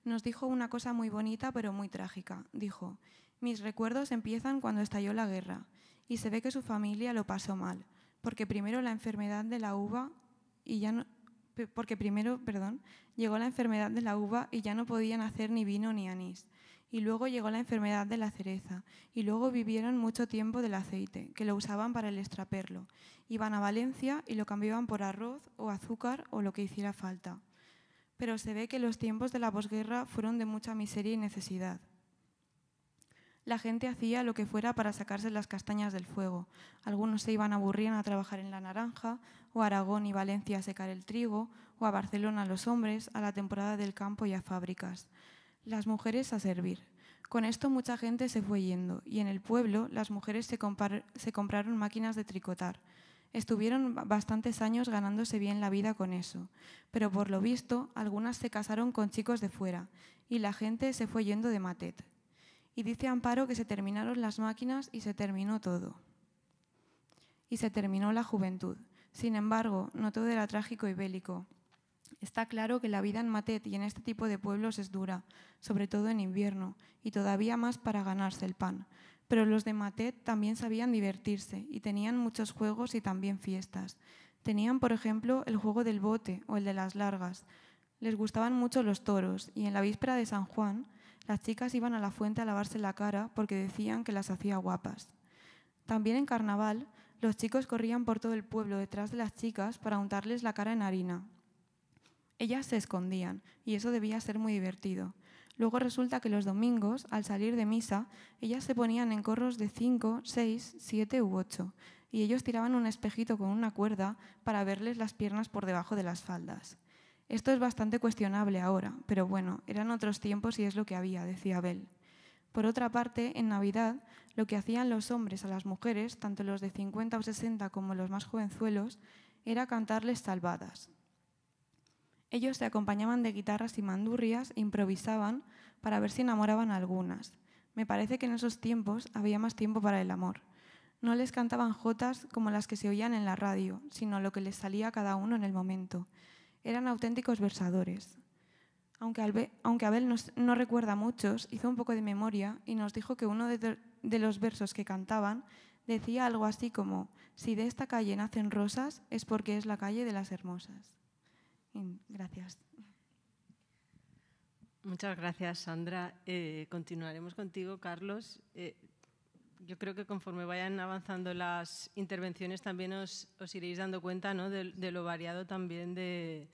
nos dijo una cosa muy bonita pero muy trágica. Dijo, mis recuerdos empiezan cuando estalló la guerra y se ve que su familia lo pasó mal, porque primero la enfermedad de la uva y ya no, porque primero, perdón, llegó la enfermedad de la uva y ya no podían hacer ni vino ni anís y luego llegó la enfermedad de la cereza, y luego vivieron mucho tiempo del aceite, que lo usaban para el extraperlo. Iban a Valencia y lo cambiaban por arroz o azúcar o lo que hiciera falta. Pero se ve que los tiempos de la posguerra fueron de mucha miseria y necesidad. La gente hacía lo que fuera para sacarse las castañas del fuego. Algunos se iban a Burrián a trabajar en la naranja, o a Aragón y Valencia a secar el trigo, o a Barcelona a los hombres, a la temporada del campo y a fábricas las mujeres a servir. Con esto mucha gente se fue yendo y en el pueblo las mujeres se, compraron máquinas de tricotar. Estuvieron bastantes años ganándose bien la vida con eso, pero por lo visto algunas se casaron con chicos de fuera y la gente se fue yendo de Matet. Y dice Amparo que se terminaron las máquinas y se terminó todo. Y se terminó la juventud. Sin embargo, no todo era trágico y bélico. Está claro que la vida en Matet y en este tipo de pueblos es dura, sobre todo en invierno, y todavía más para ganarse el pan. Pero los de Matet también sabían divertirse y tenían muchos juegos y también fiestas. Tenían, por ejemplo, el juego del bote o el de las largas. Les gustaban mucho los toros y en la víspera de San Juan las chicas iban a la fuente a lavarse la cara porque decían que las hacía guapas. También en carnaval los chicos corrían por todo el pueblo detrás de las chicas para untarles la cara en harina ellas se escondían y eso debía ser muy divertido. Luego resulta que los domingos, al salir de misa, ellas se ponían en corros de 5, 6, 7 u 8 y ellos tiraban un espejito con una cuerda para verles las piernas por debajo de las faldas. Esto es bastante cuestionable ahora, pero bueno, eran otros tiempos y es lo que había, decía Abel. Por otra parte, en Navidad, lo que hacían los hombres a las mujeres, tanto los de 50 o 60 como los más jovenzuelos, era cantarles salvadas, ellos se acompañaban de guitarras y mandurrias, improvisaban para ver si enamoraban algunas. Me parece que en esos tiempos había más tiempo para el amor. No les cantaban jotas como las que se oían en la radio, sino lo que les salía a cada uno en el momento. Eran auténticos versadores. Aunque, Abel no recuerda muchos, hizo un poco de memoria y nos dijo que uno de los versos que cantaban decía algo así como, si de esta calle nacen rosas es porque es la calle de las hermosas. Gracias. Muchas gracias, Sandra. Eh, continuaremos contigo, Carlos. Eh, yo creo que conforme vayan avanzando las intervenciones también os, os iréis dando cuenta ¿no? de, lo variado también de,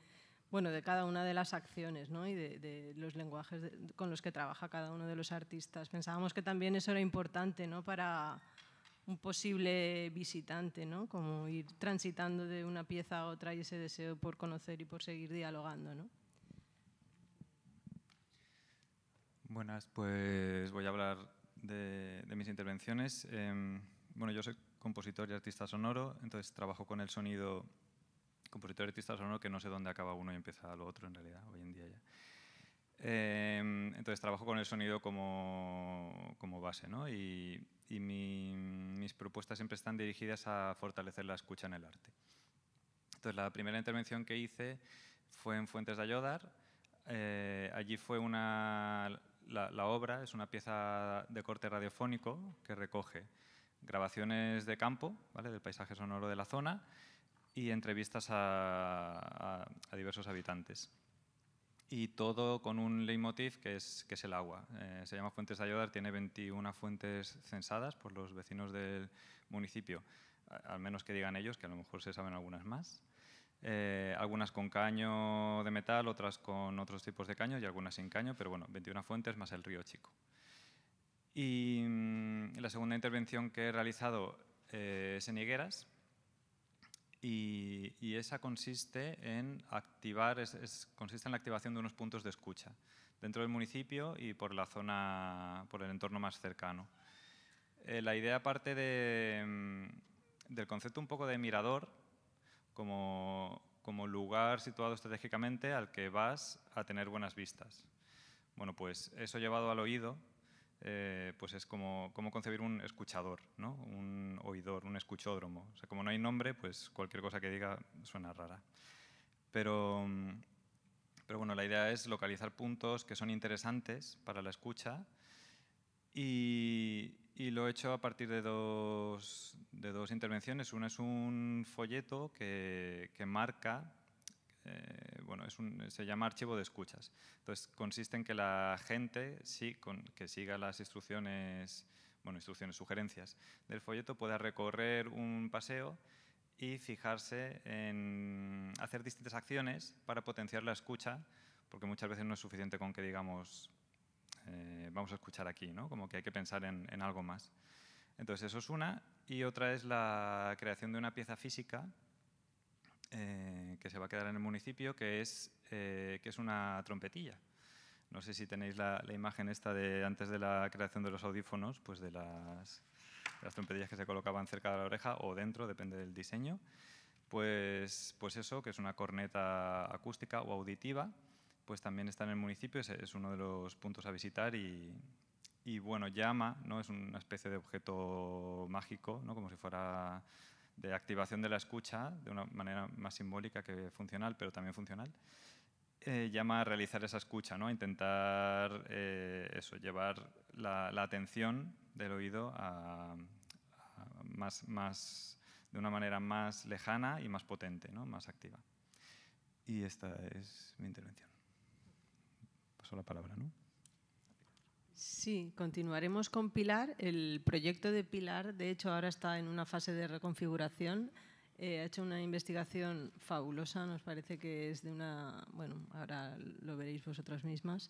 bueno, de cada una de las acciones ¿no? y de, los lenguajes con los que trabaja cada uno de los artistas. Pensábamos que también eso era importante ¿no? para, un posible visitante, ¿no? Como ir transitando de una pieza a otra y ese deseo por conocer y por seguir dialogando, ¿no? Buenas, pues voy a hablar de, mis intervenciones. Em, bueno, yo soy compositor y artista sonoro, entonces trabajo con el sonido compositor y artista sonoro que no sé dónde acaba uno y empieza lo otro en realidad. Hoy en día Em, entonces trabajo con el sonido como, base, ¿no? Y, mis propuestas siempre están dirigidas a fortalecer la escucha en el arte. Entonces la primera intervención que hice fue en Fuentes de Ayodar. Eh, allí fue una, la, obra, es una pieza de corte radiofónico que recoge grabaciones de campo, del paisaje sonoro de la zona y entrevistas a diversos habitantes y todo con un leitmotiv que es, que es el agua. Eh, se llama Fuentes de Ayodar, tiene 21 fuentes censadas por los vecinos del municipio, al menos que digan ellos, que a lo mejor se saben algunas más. Eh, algunas con caño de metal, otras con otros tipos de caño y algunas sin caño, pero bueno, 21 fuentes más el río Chico. Y mm, la segunda intervención que he realizado eh, es en higueras, y, esa consiste en activar, consiste en la activación de unos puntos de escucha dentro del municipio y por la zona, por el entorno más cercano. Eh, la idea parte mm, del concepto un poco de mirador como, como lugar situado estratégicamente al que vas a tener buenas vistas. Bueno, pues eso llevado al oído eh, pues es como, concebir un escuchador, ¿no? un oidor, un escuchódromo. O sea, como no hay nombre, pues cualquier cosa que diga suena rara. Pero, pero bueno, la idea es localizar puntos que son interesantes para la escucha y, lo he hecho a partir de dos, de dos intervenciones. Una es un folleto que marca eh, bueno, se llama archivo de escuchas. Entonces, consiste en que la gente sí, que siga las instrucciones, bueno, instrucciones, sugerencias del folleto pueda recorrer un paseo y fijarse en hacer distintas acciones para potenciar la escucha, porque muchas veces no es suficiente con que digamos, eh, vamos a escuchar aquí, ¿no? Como que hay que pensar en, algo más. Entonces, eso es una. Y otra es la creación de una pieza física eh, que se va a quedar en el municipio, que es, eh, que es una trompetilla. No sé si tenéis la, imagen esta de antes de la creación de los audífonos, pues de las, las, trompetillas que se colocaban cerca de la oreja o dentro, depende del diseño. Pues, pues eso, que es una corneta acústica o auditiva, pues también está en el municipio, es, es uno de los puntos a visitar y, y, bueno, llama, ¿no? es una especie de objeto mágico, ¿no? como si fuera de activación de la escucha de una manera más simbólica que funcional, pero también funcional, eh, llama a realizar esa escucha, ¿no? a intentar eh, eso, llevar la, atención del oído más, más, de una manera más lejana y más potente, ¿no? más activa. Y esta es mi intervención. Paso la palabra, ¿no? Sí, continuaremos con Pilar. El proyecto de Pilar, de hecho, ahora está en una fase de reconfiguración. Eh, ha hecho una investigación fabulosa, nos parece que es de una... Bueno, ahora lo veréis vosotras mismas.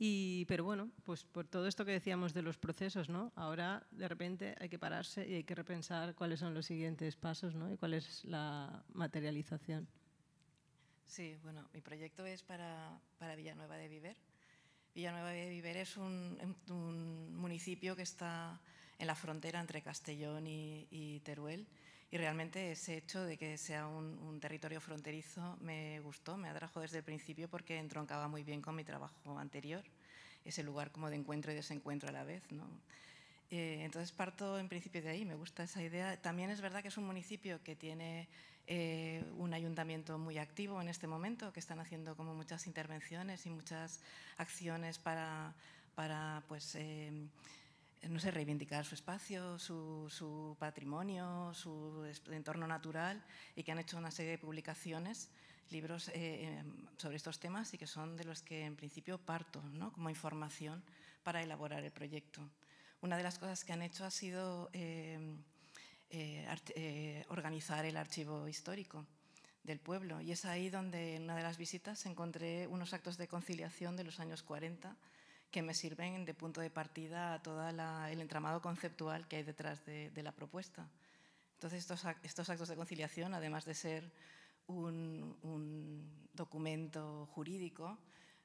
Y, pero bueno, pues por todo esto que decíamos de los procesos, ¿no? Ahora de repente hay que pararse y hay que repensar cuáles son los siguientes pasos ¿no? y cuál es la materialización. Sí, bueno, mi proyecto es para Villanueva de Viver Villanueva de Viver es em, un, municipio que está en la frontera entre Castellón y, Teruel y realmente ese hecho de que sea un, territorio fronterizo me gustó, me atrajo desde el principio porque entroncaba muy bien con mi trabajo anterior, ese lugar como de encuentro y desencuentro a la vez. Eh, entonces parto en principio de ahí, me gusta esa idea. También es verdad que es un municipio que tiene eh, un ayuntamiento muy activo en este momento, que están haciendo como muchas intervenciones y muchas acciones para, pues, eh, no sé, reivindicar su espacio, su, patrimonio, su entorno natural y que han hecho una serie de publicaciones, libros eh, em, sobre estos temas y que son de los que en principio parto ¿no? como información para elaborar el proyecto. Una de las cosas que han hecho ha sido em, eh, eh, organizar el archivo histórico del pueblo. Y es ahí donde en una de las visitas encontré unos actos de conciliación de los años 40 que me sirven de punto de partida a todo el entramado conceptual que hay detrás de, la propuesta. Entonces, estos, actos de conciliación, además de ser un documento jurídico,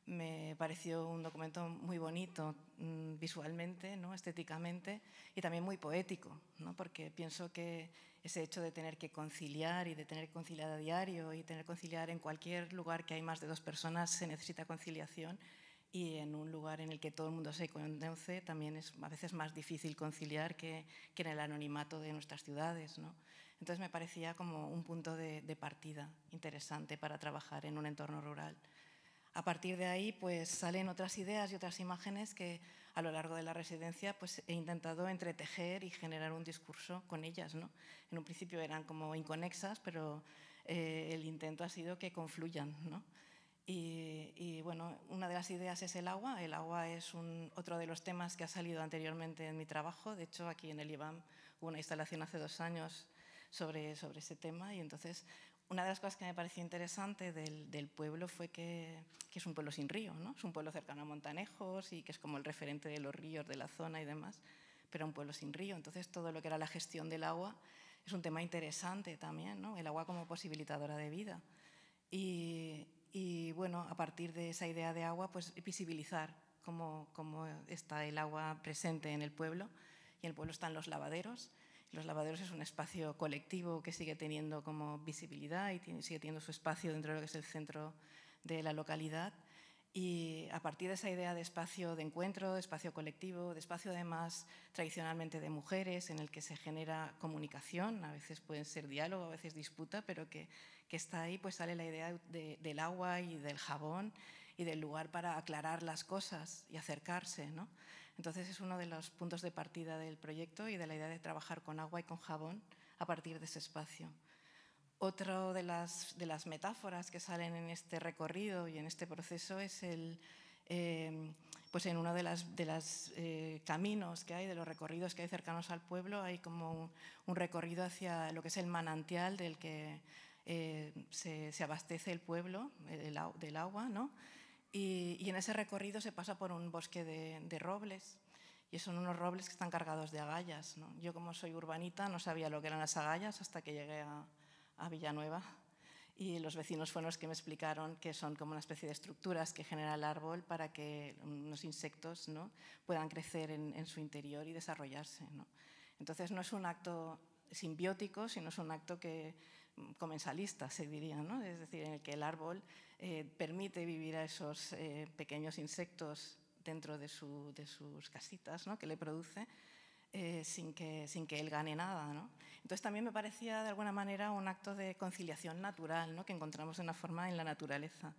me pareció un documento muy bonito mm, visualmente, ¿no? estéticamente y también muy poético, ¿no? porque pienso que ese hecho de tener que conciliar y de tener que conciliar a diario y tener que conciliar en cualquier lugar que hay más de dos personas se necesita conciliación y en un lugar en el que todo el mundo se conoce también es a veces más difícil conciliar que, que en el anonimato de nuestras ciudades. Entonces me parecía como un punto de partida interesante para trabajar en un entorno rural. A partir de ahí pues, salen otras ideas y otras imágenes que a lo largo de la residencia pues, he intentado entretejer y generar un discurso con ellas. En un principio eran como inconexas, pero eh, el intento ha sido que confluyan. Y, bueno, una de las ideas es el agua. El agua es otro de los temas que ha salido anteriormente en mi trabajo. De hecho, aquí en el IBAM hubo una instalación hace dos años sobre, sobre ese tema y entonces una de las cosas que me pareció interesante del, pueblo fue que, es un pueblo sin río, ¿no? Es un pueblo cercano a Montanejos y que es como el referente de los ríos de la zona y demás, pero un pueblo sin río. Entonces, todo lo que era la gestión del agua es un tema interesante también, ¿no? El agua como posibilitadora de vida. Y, bueno, a partir de esa idea de agua, pues visibilizar cómo, cómo está el agua presente en el pueblo. Y en el pueblo están los lavaderos los lavaderos es un espacio colectivo que sigue teniendo como visibilidad y sigue teniendo su espacio dentro de lo que es el centro de la localidad. Y a partir de esa idea de espacio de encuentro, de espacio colectivo, de espacio además tradicionalmente de mujeres, en el que se genera comunicación, a veces pueden ser diálogo, a veces disputa, pero que, está ahí, pues sale la idea del agua y del jabón y del lugar para aclarar las cosas y acercarse. ¿no? Entonces es uno de los puntos de partida del proyecto y de la idea de trabajar con agua y con jabón a partir de ese espacio. Otra de las, metáforas que salen en este recorrido y en este proceso es el, em, pues en uno de los eh, caminos que hay, de los recorridos que hay cercanos al pueblo, hay como un, recorrido hacia lo que es el manantial del que eh, se, abastece el pueblo, del agua, ¿no? Y, en ese recorrido se pasa por un bosque de, robles y son unos robles que están cargados de agallas. Yo como soy urbanita no sabía lo que eran las agallas hasta que llegué a, Villanueva y los vecinos fueron los que me explicaron que son como una especie de estructuras que genera el árbol para que los insectos ¿no? puedan crecer en, su interior y desarrollarse. Entonces no es un acto simbiótico, sino es un acto que, mm, comensalista, se diría, ¿no? es decir, en el que el árbol eh, permite vivir a esos eh, pequeños insectos dentro de, sus casitas ¿no? que le produce eh, sin, que, sin que él gane nada. ¿no? Entonces también me parecía de alguna manera un acto de conciliación natural ¿no? que encontramos de una forma en la naturaleza.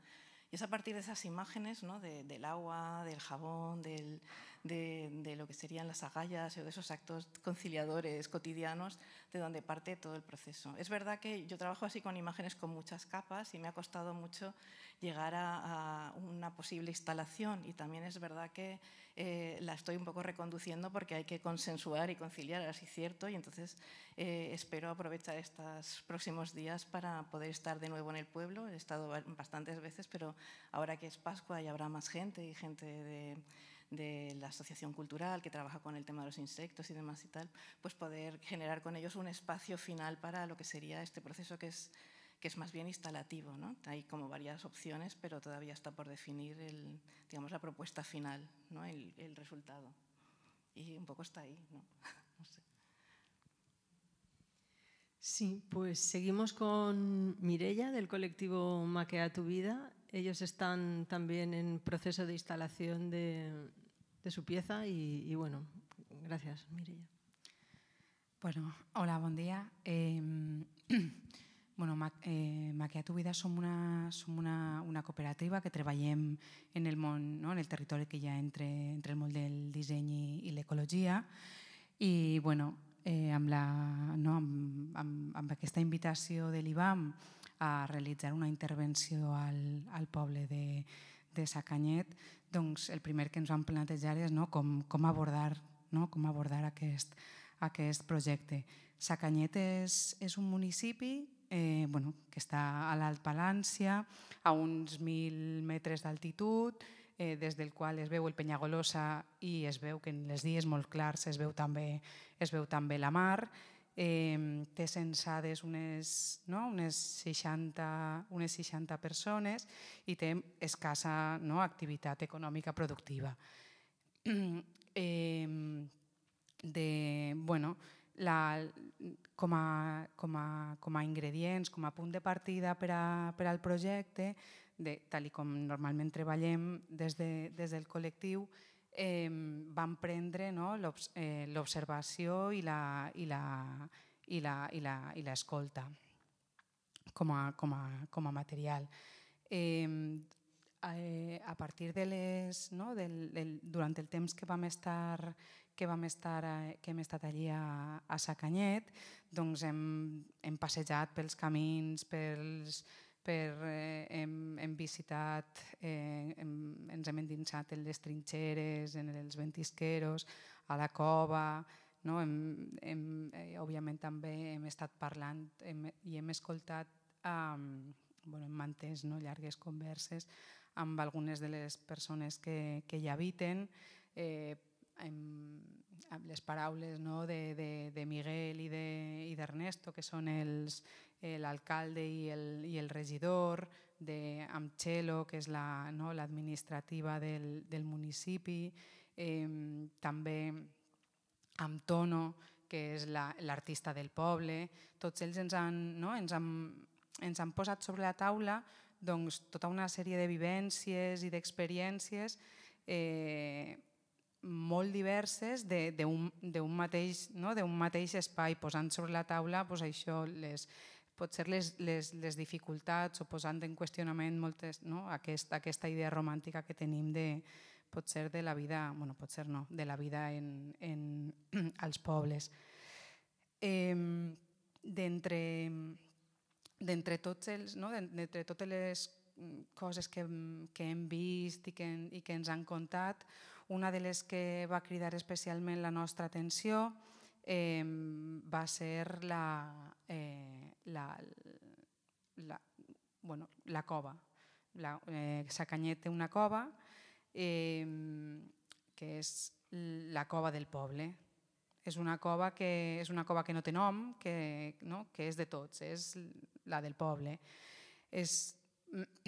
Y es a partir de esas imágenes ¿no? del agua, del jabón, del, de, lo que serían las agallas o de esos actos conciliadores cotidianos de donde parte todo el proceso. Es verdad que yo trabajo así con imágenes con muchas capas y me ha costado mucho llegar a, una posible instalación y también es verdad que eh, la estoy un poco reconduciendo porque hay que consensuar y conciliar, así cierto, y entonces eh, espero aprovechar estos próximos días para poder estar de nuevo en el pueblo. He estado bastantes veces, pero ahora que es Pascua y habrá más gente y gente de de la asociación cultural que trabaja con el tema de los insectos y demás y tal, pues poder generar con ellos un espacio final para lo que sería este proceso que es, que es más bien instalativo. ¿no? Hay como varias opciones, pero todavía está por definir el, digamos, la propuesta final, ¿no? el, resultado. Y un poco está ahí. Sí, pues seguimos con Mirella del colectivo Maquea tu Vida. Ellos están también en proceso de instalación de, de su pieza y, y bueno, gracias, Mireia. Bueno, hola, buen día. Eh, bueno, ma eh, Maquia tu Vida som, una, som una, una cooperativa que treballem en el món, no? en el territori que hi ha entre, entre el món del disseny i, i l'ecologia i bueno, eh, amb, la, no, amb, amb, amb aquesta invitació de l'IBAM a realitzar una intervenció al, al poble de, de Sacanyet, doncs el primer que ens vam plantejar és no, com, com abordar, no, com abordar aquest, aquest projecte. Sacanyet és, és un municipi eh, bueno, que està a l'Alt Palància, a uns 1.000 metres d'altitud, eh, des del qual es veu el Penyagolosa i es veu que en les dies molt clars es veu també, es veu també la mar eh, té censades unes, no? unes, 60, unes 60 persones i té escassa no? activitat econòmica productiva. Eh, de, bueno, la, com, a, com, a, com a ingredients, com a punt de partida per, a, per al projecte, de, tal com normalment treballem des, de, des del col·lectiu, eh, van prendre no, l'observació i l'escolta com, a, com, a, com a material. Eh, a partir de les, no, del, del, durant el temps que vam estar que vam estar eh, que hem estat allí a, a Sacanyet, doncs hem, hem passejat pels camins, pels, per, eh, hem, hem visitat, eh, hem, ens hem endinsat en les trinxeres, en els ventisqueros, a la cova, no? hem, hem, eh, òbviament també hem estat parlant hem, i hem escoltat, eh, bueno, hem mantès no? llargues converses amb algunes de les persones que, que hi habiten, eh, amb, amb les paraules no? de, de, de Miguel i d'Ernesto, de, i que són els, l'alcalde i, el, i el regidor, de Amchelo, que és l'administrativa la, no, del, del municipi, eh, també Amtono, que és l'artista la, del poble. Tots ells ens han, no, ens, han, ens han posat sobre la taula doncs, tota una sèrie de vivències i d'experiències eh, molt diverses d'un mateix, no? mateix espai, posant sobre la taula doncs, això, les, potser les, les, les dificultats o posant en qüestionament moltes, no? Aquest, aquesta idea romàntica que tenim de, potser de la vida, bueno, potser no, de la vida en, en, als pobles. Eh, D'entre tots els, no? d'entre totes les coses que, que hem vist i que, i que ens han contat, una de les que va cridar especialment la nostra atenció eh, va ser la, eh, la, la, bueno, la cova. La, eh, Sacanyet té una cova eh, que és la cova del poble. És una cova que, és una cova que no té nom, que, no? que és de tots, és la del poble. És,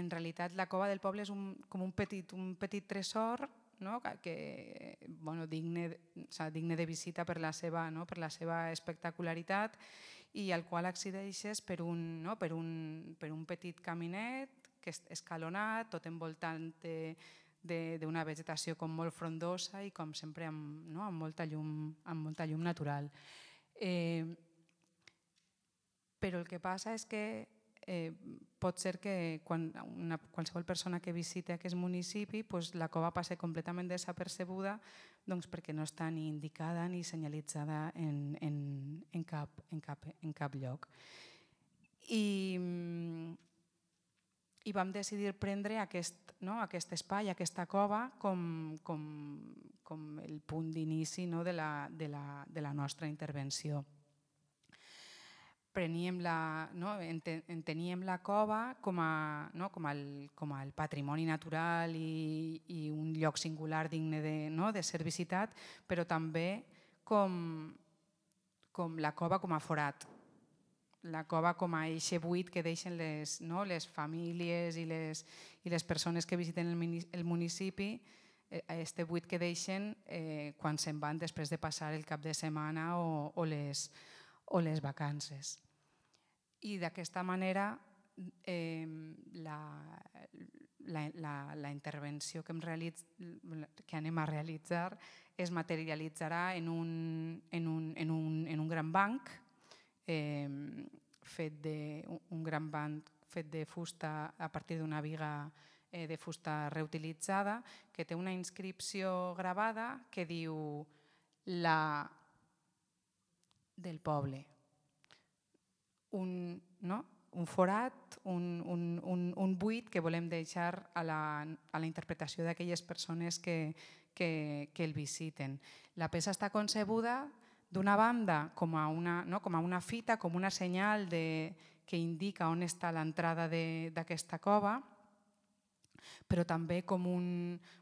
en realitat la cova del poble és un, com un petit, un petit tresor no? que, bueno, digne, o sigui, digne de visita per la seva, no? per la seva espectacularitat i al qual accedeixes per un, no, per un, per un petit caminet que és escalonat, tot envoltant d'una vegetació com molt frondosa i com sempre amb, no, amb, molta, llum, amb molta llum natural. Eh, però el que passa és que eh, pot ser que quan una, qualsevol persona que visite aquest municipi pues, la cova passe completament desapercebuda doncs perquè no està ni indicada ni senyalitzada en, en, en, cap, en, cap, en cap lloc. I, mm, i vam decidir prendre aquest, no, aquest espai, aquesta cova, com, com, com el punt d'inici no, de, la, de, la, de la nostra intervenció preníem la, no, enteníem la cova com, a, no, com, el, com el patrimoni natural i, i un lloc singular digne de, no, de ser visitat, però també com, com la cova com a forat, la cova com a eixe buit que deixen les, no, les famílies i les, i les persones que visiten el, el municipi, eh, este buit que deixen eh, quan se'n van després de passar el cap de setmana o, o les, o les vacances. I d'aquesta manera eh, la, la, la, la intervenció que, em realitz, que anem a realitzar es materialitzarà en un, en un, en un, en un gran banc eh, fet de, un gran banc fet de fusta a partir d'una viga eh, de fusta reutilitzada que té una inscripció gravada que diu la del poble. Un, no? un forat, un, un, un, un buit que volem deixar a la, a la interpretació d'aquelles persones que, que, que el visiten. La peça està concebuda d'una banda com a una, no? com a una fita, com una senyal de, que indica on està l'entrada d'aquesta cova, però també com un,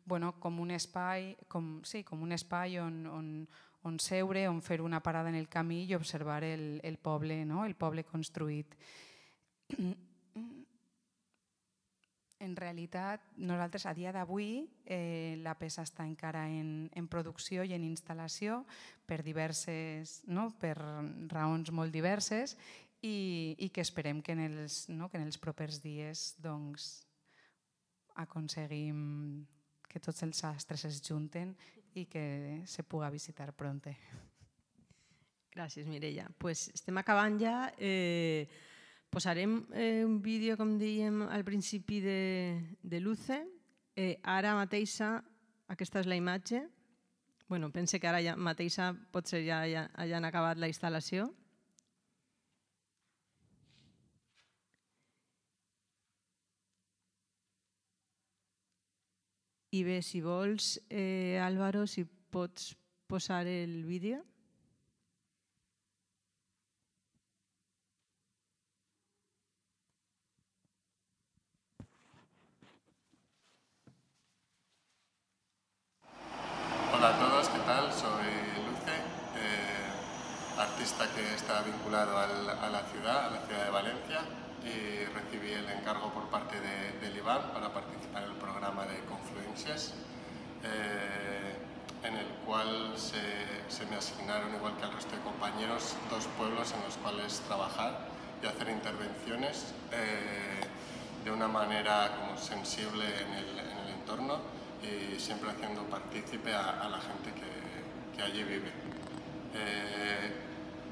bueno, com un espai, com, sí, com un espai on, on, on seure, on fer una parada en el camí i observar el, el poble, no? el poble construït. En realitat, nosaltres a dia d'avui eh, la peça està encara en, en producció i en instal·lació per, diverses, no? per raons molt diverses i, i que esperem que en els, no? que en els propers dies doncs, aconseguim que tots els astres es junten i que se puga visitar pronte. Gràcies, Mireia. Pues estem acabant ja. Eh, posarem eh, un vídeo, com dèiem al principi de, de Luce. Eh, ara mateixa, aquesta és la imatge. Bueno, pense que ara ja mateixa potser ja, ja, ja han acabat la instal·lació. Y ves si vols, eh, Álvaro, si pots posar el vídeo. Hola a todos, ¿qué tal? Soy Luce, eh, artista que está vinculado a la ciudad, a la ciudad de Valencia y recibí el encargo por parte de, del para participar en el programa de Confluencias, eh, en el cual se, me asignaron, igual que al resto de compañeros, dos pueblos en los cuales trabajar y hacer intervenciones eh, de una manera como sensible en el, entorno y siempre haciendo partícipe a, la gente que, allí vive. Eh,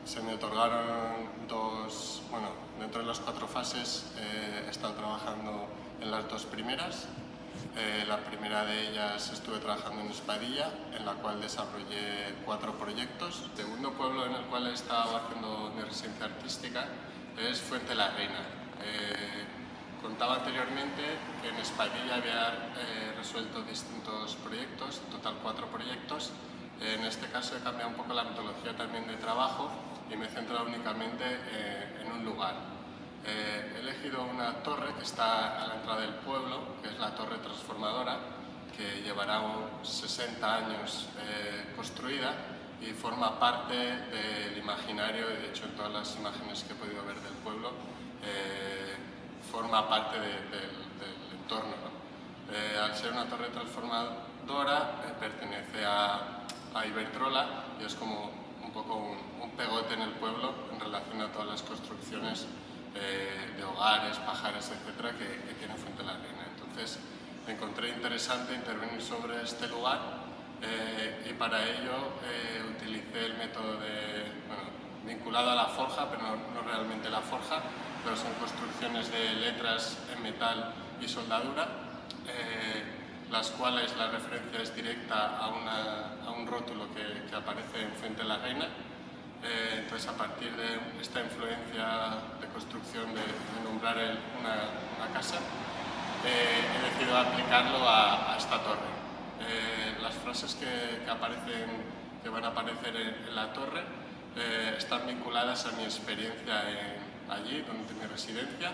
se me otorgaron dos, bueno, Dentro de las cuatro fases eh, he estado trabajando en las dos primeras. Eh, la primera de ellas estuve trabajando en Espadilla, en la cual desarrollé cuatro proyectos. El segundo pueblo en el cual he estado haciendo mi residencia artística es Fuente la Reina. Eh, contaba anteriormente que en Espadilla había resuelto distintos proyectos, en total cuatro proyectos. En este caso he cambiado un poco la metodología también de trabajo y me he centrado únicamente eh, en un lugar. Eh, he elegido una torre que está a la entrada del pueblo, que es la torre transformadora, que llevará unos 60 años eh, construida y forma parte del imaginario, de hecho en todas las imágenes que he podido ver del pueblo, forma parte del, entorno. al ser una torre transformadora, pertenece a, a Iberdrola y es como poco un, pegote en el pueblo en relación a todas las construcciones eh, de hogares, pajares, etcétera, que, tienen frente a la Reina. Entonces me encontré interesante intervenir sobre este lugar eh, y para ello eh, utilicé el método de, vinculado a la forja, pero no, realmente la forja, pero son construcciones de letras en metal y soldadura las cuales la referencia es directa a, a un rótulo que, que, aparece en de la Reina. Eh, entonces, a partir de esta influencia de construcción de, nombrar una, casa, eh, he decidido aplicarlo a, esta torre. Eh, las frases que, que, aparecen, que van a aparecer en, la torre están vinculadas a mi experiencia allí, donde mi residencia,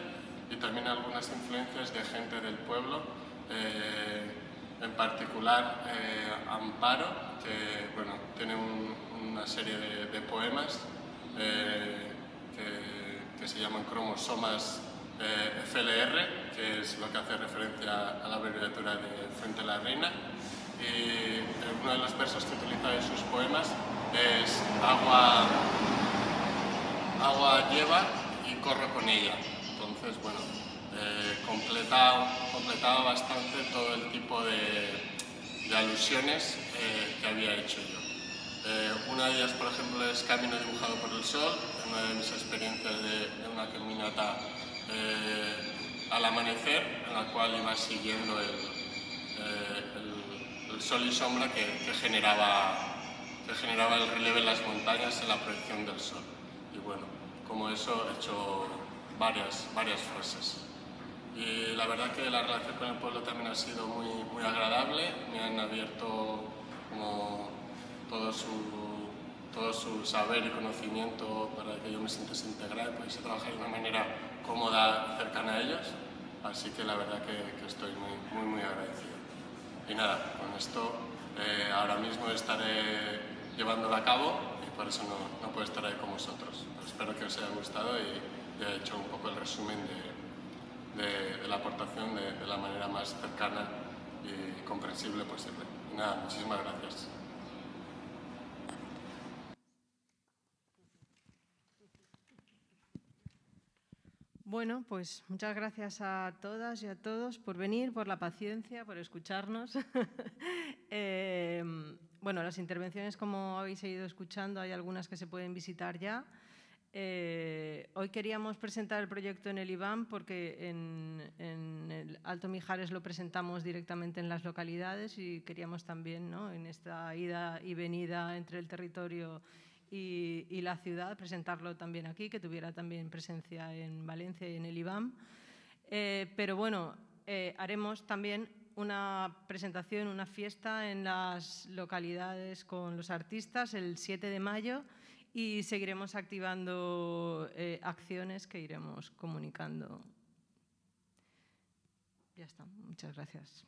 y también algunas influencias de gente del pueblo eh, en particular eh, Amparo, que bueno, tiene una serie de, poemas eh, que, se llaman cromosomas FLR, que es lo que hace referencia a la abreviatura de Fuente la Reina. Y una de las versos que utiliza en sus poemas es agua, agua lleva y corre con ella. Entonces, bueno, completado respetaba bastante todo el tipo de, alusiones eh, que había hecho yo. Eh, una de ellas, por ejemplo, es Camino dibujado por el sol, una de mis experiencias de, una caminata eh, al amanecer, en la cual iba siguiendo el, sol y sombra que, que generaba generaba el relieve en las montañas en la proyección del sol. Y bueno, como eso he hecho varias, varias frases. Y eh, la verdad que la relación con el pueblo también ha sido muy, muy agradable, me han abierto como todo su, todo su saber y conocimiento para que yo me sintiese integrado y pudiese trabajar de una manera cómoda y cercana a ellos. Así que la verdad que, estoy muy, muy, agradecido. Y nada, con esto eh, ahora mismo estaré llevándolo a cabo y por eso no, no puedo estar ahí con vosotros. espero que os haya gustado y, y he hecho un poco el resumen de de, la aportación de, la manera más cercana y comprensible posible. nada, muchísimas gracias. Bueno, pues muchas gracias a todas y a todos por venir, por la paciencia, por escucharnos. Eh, bueno, las intervenciones, como habéis ido escuchando, hay algunas que se pueden visitar ya. Eh, hoy queríamos presentar el proyecto en el IBAM porque en, el Alto Mijares lo presentamos directamente en las localidades y queríamos también, ¿no? en esta ida y venida entre el territorio y, la ciudad, presentarlo también aquí, que tuviera también presencia en Valencia y en el IBAM. Eh, pero bueno, eh, haremos también una presentación, una fiesta en las localidades con los artistas el 7 de mayo y seguiremos activando eh, acciones que iremos comunicando. Ya está, muchas gracias.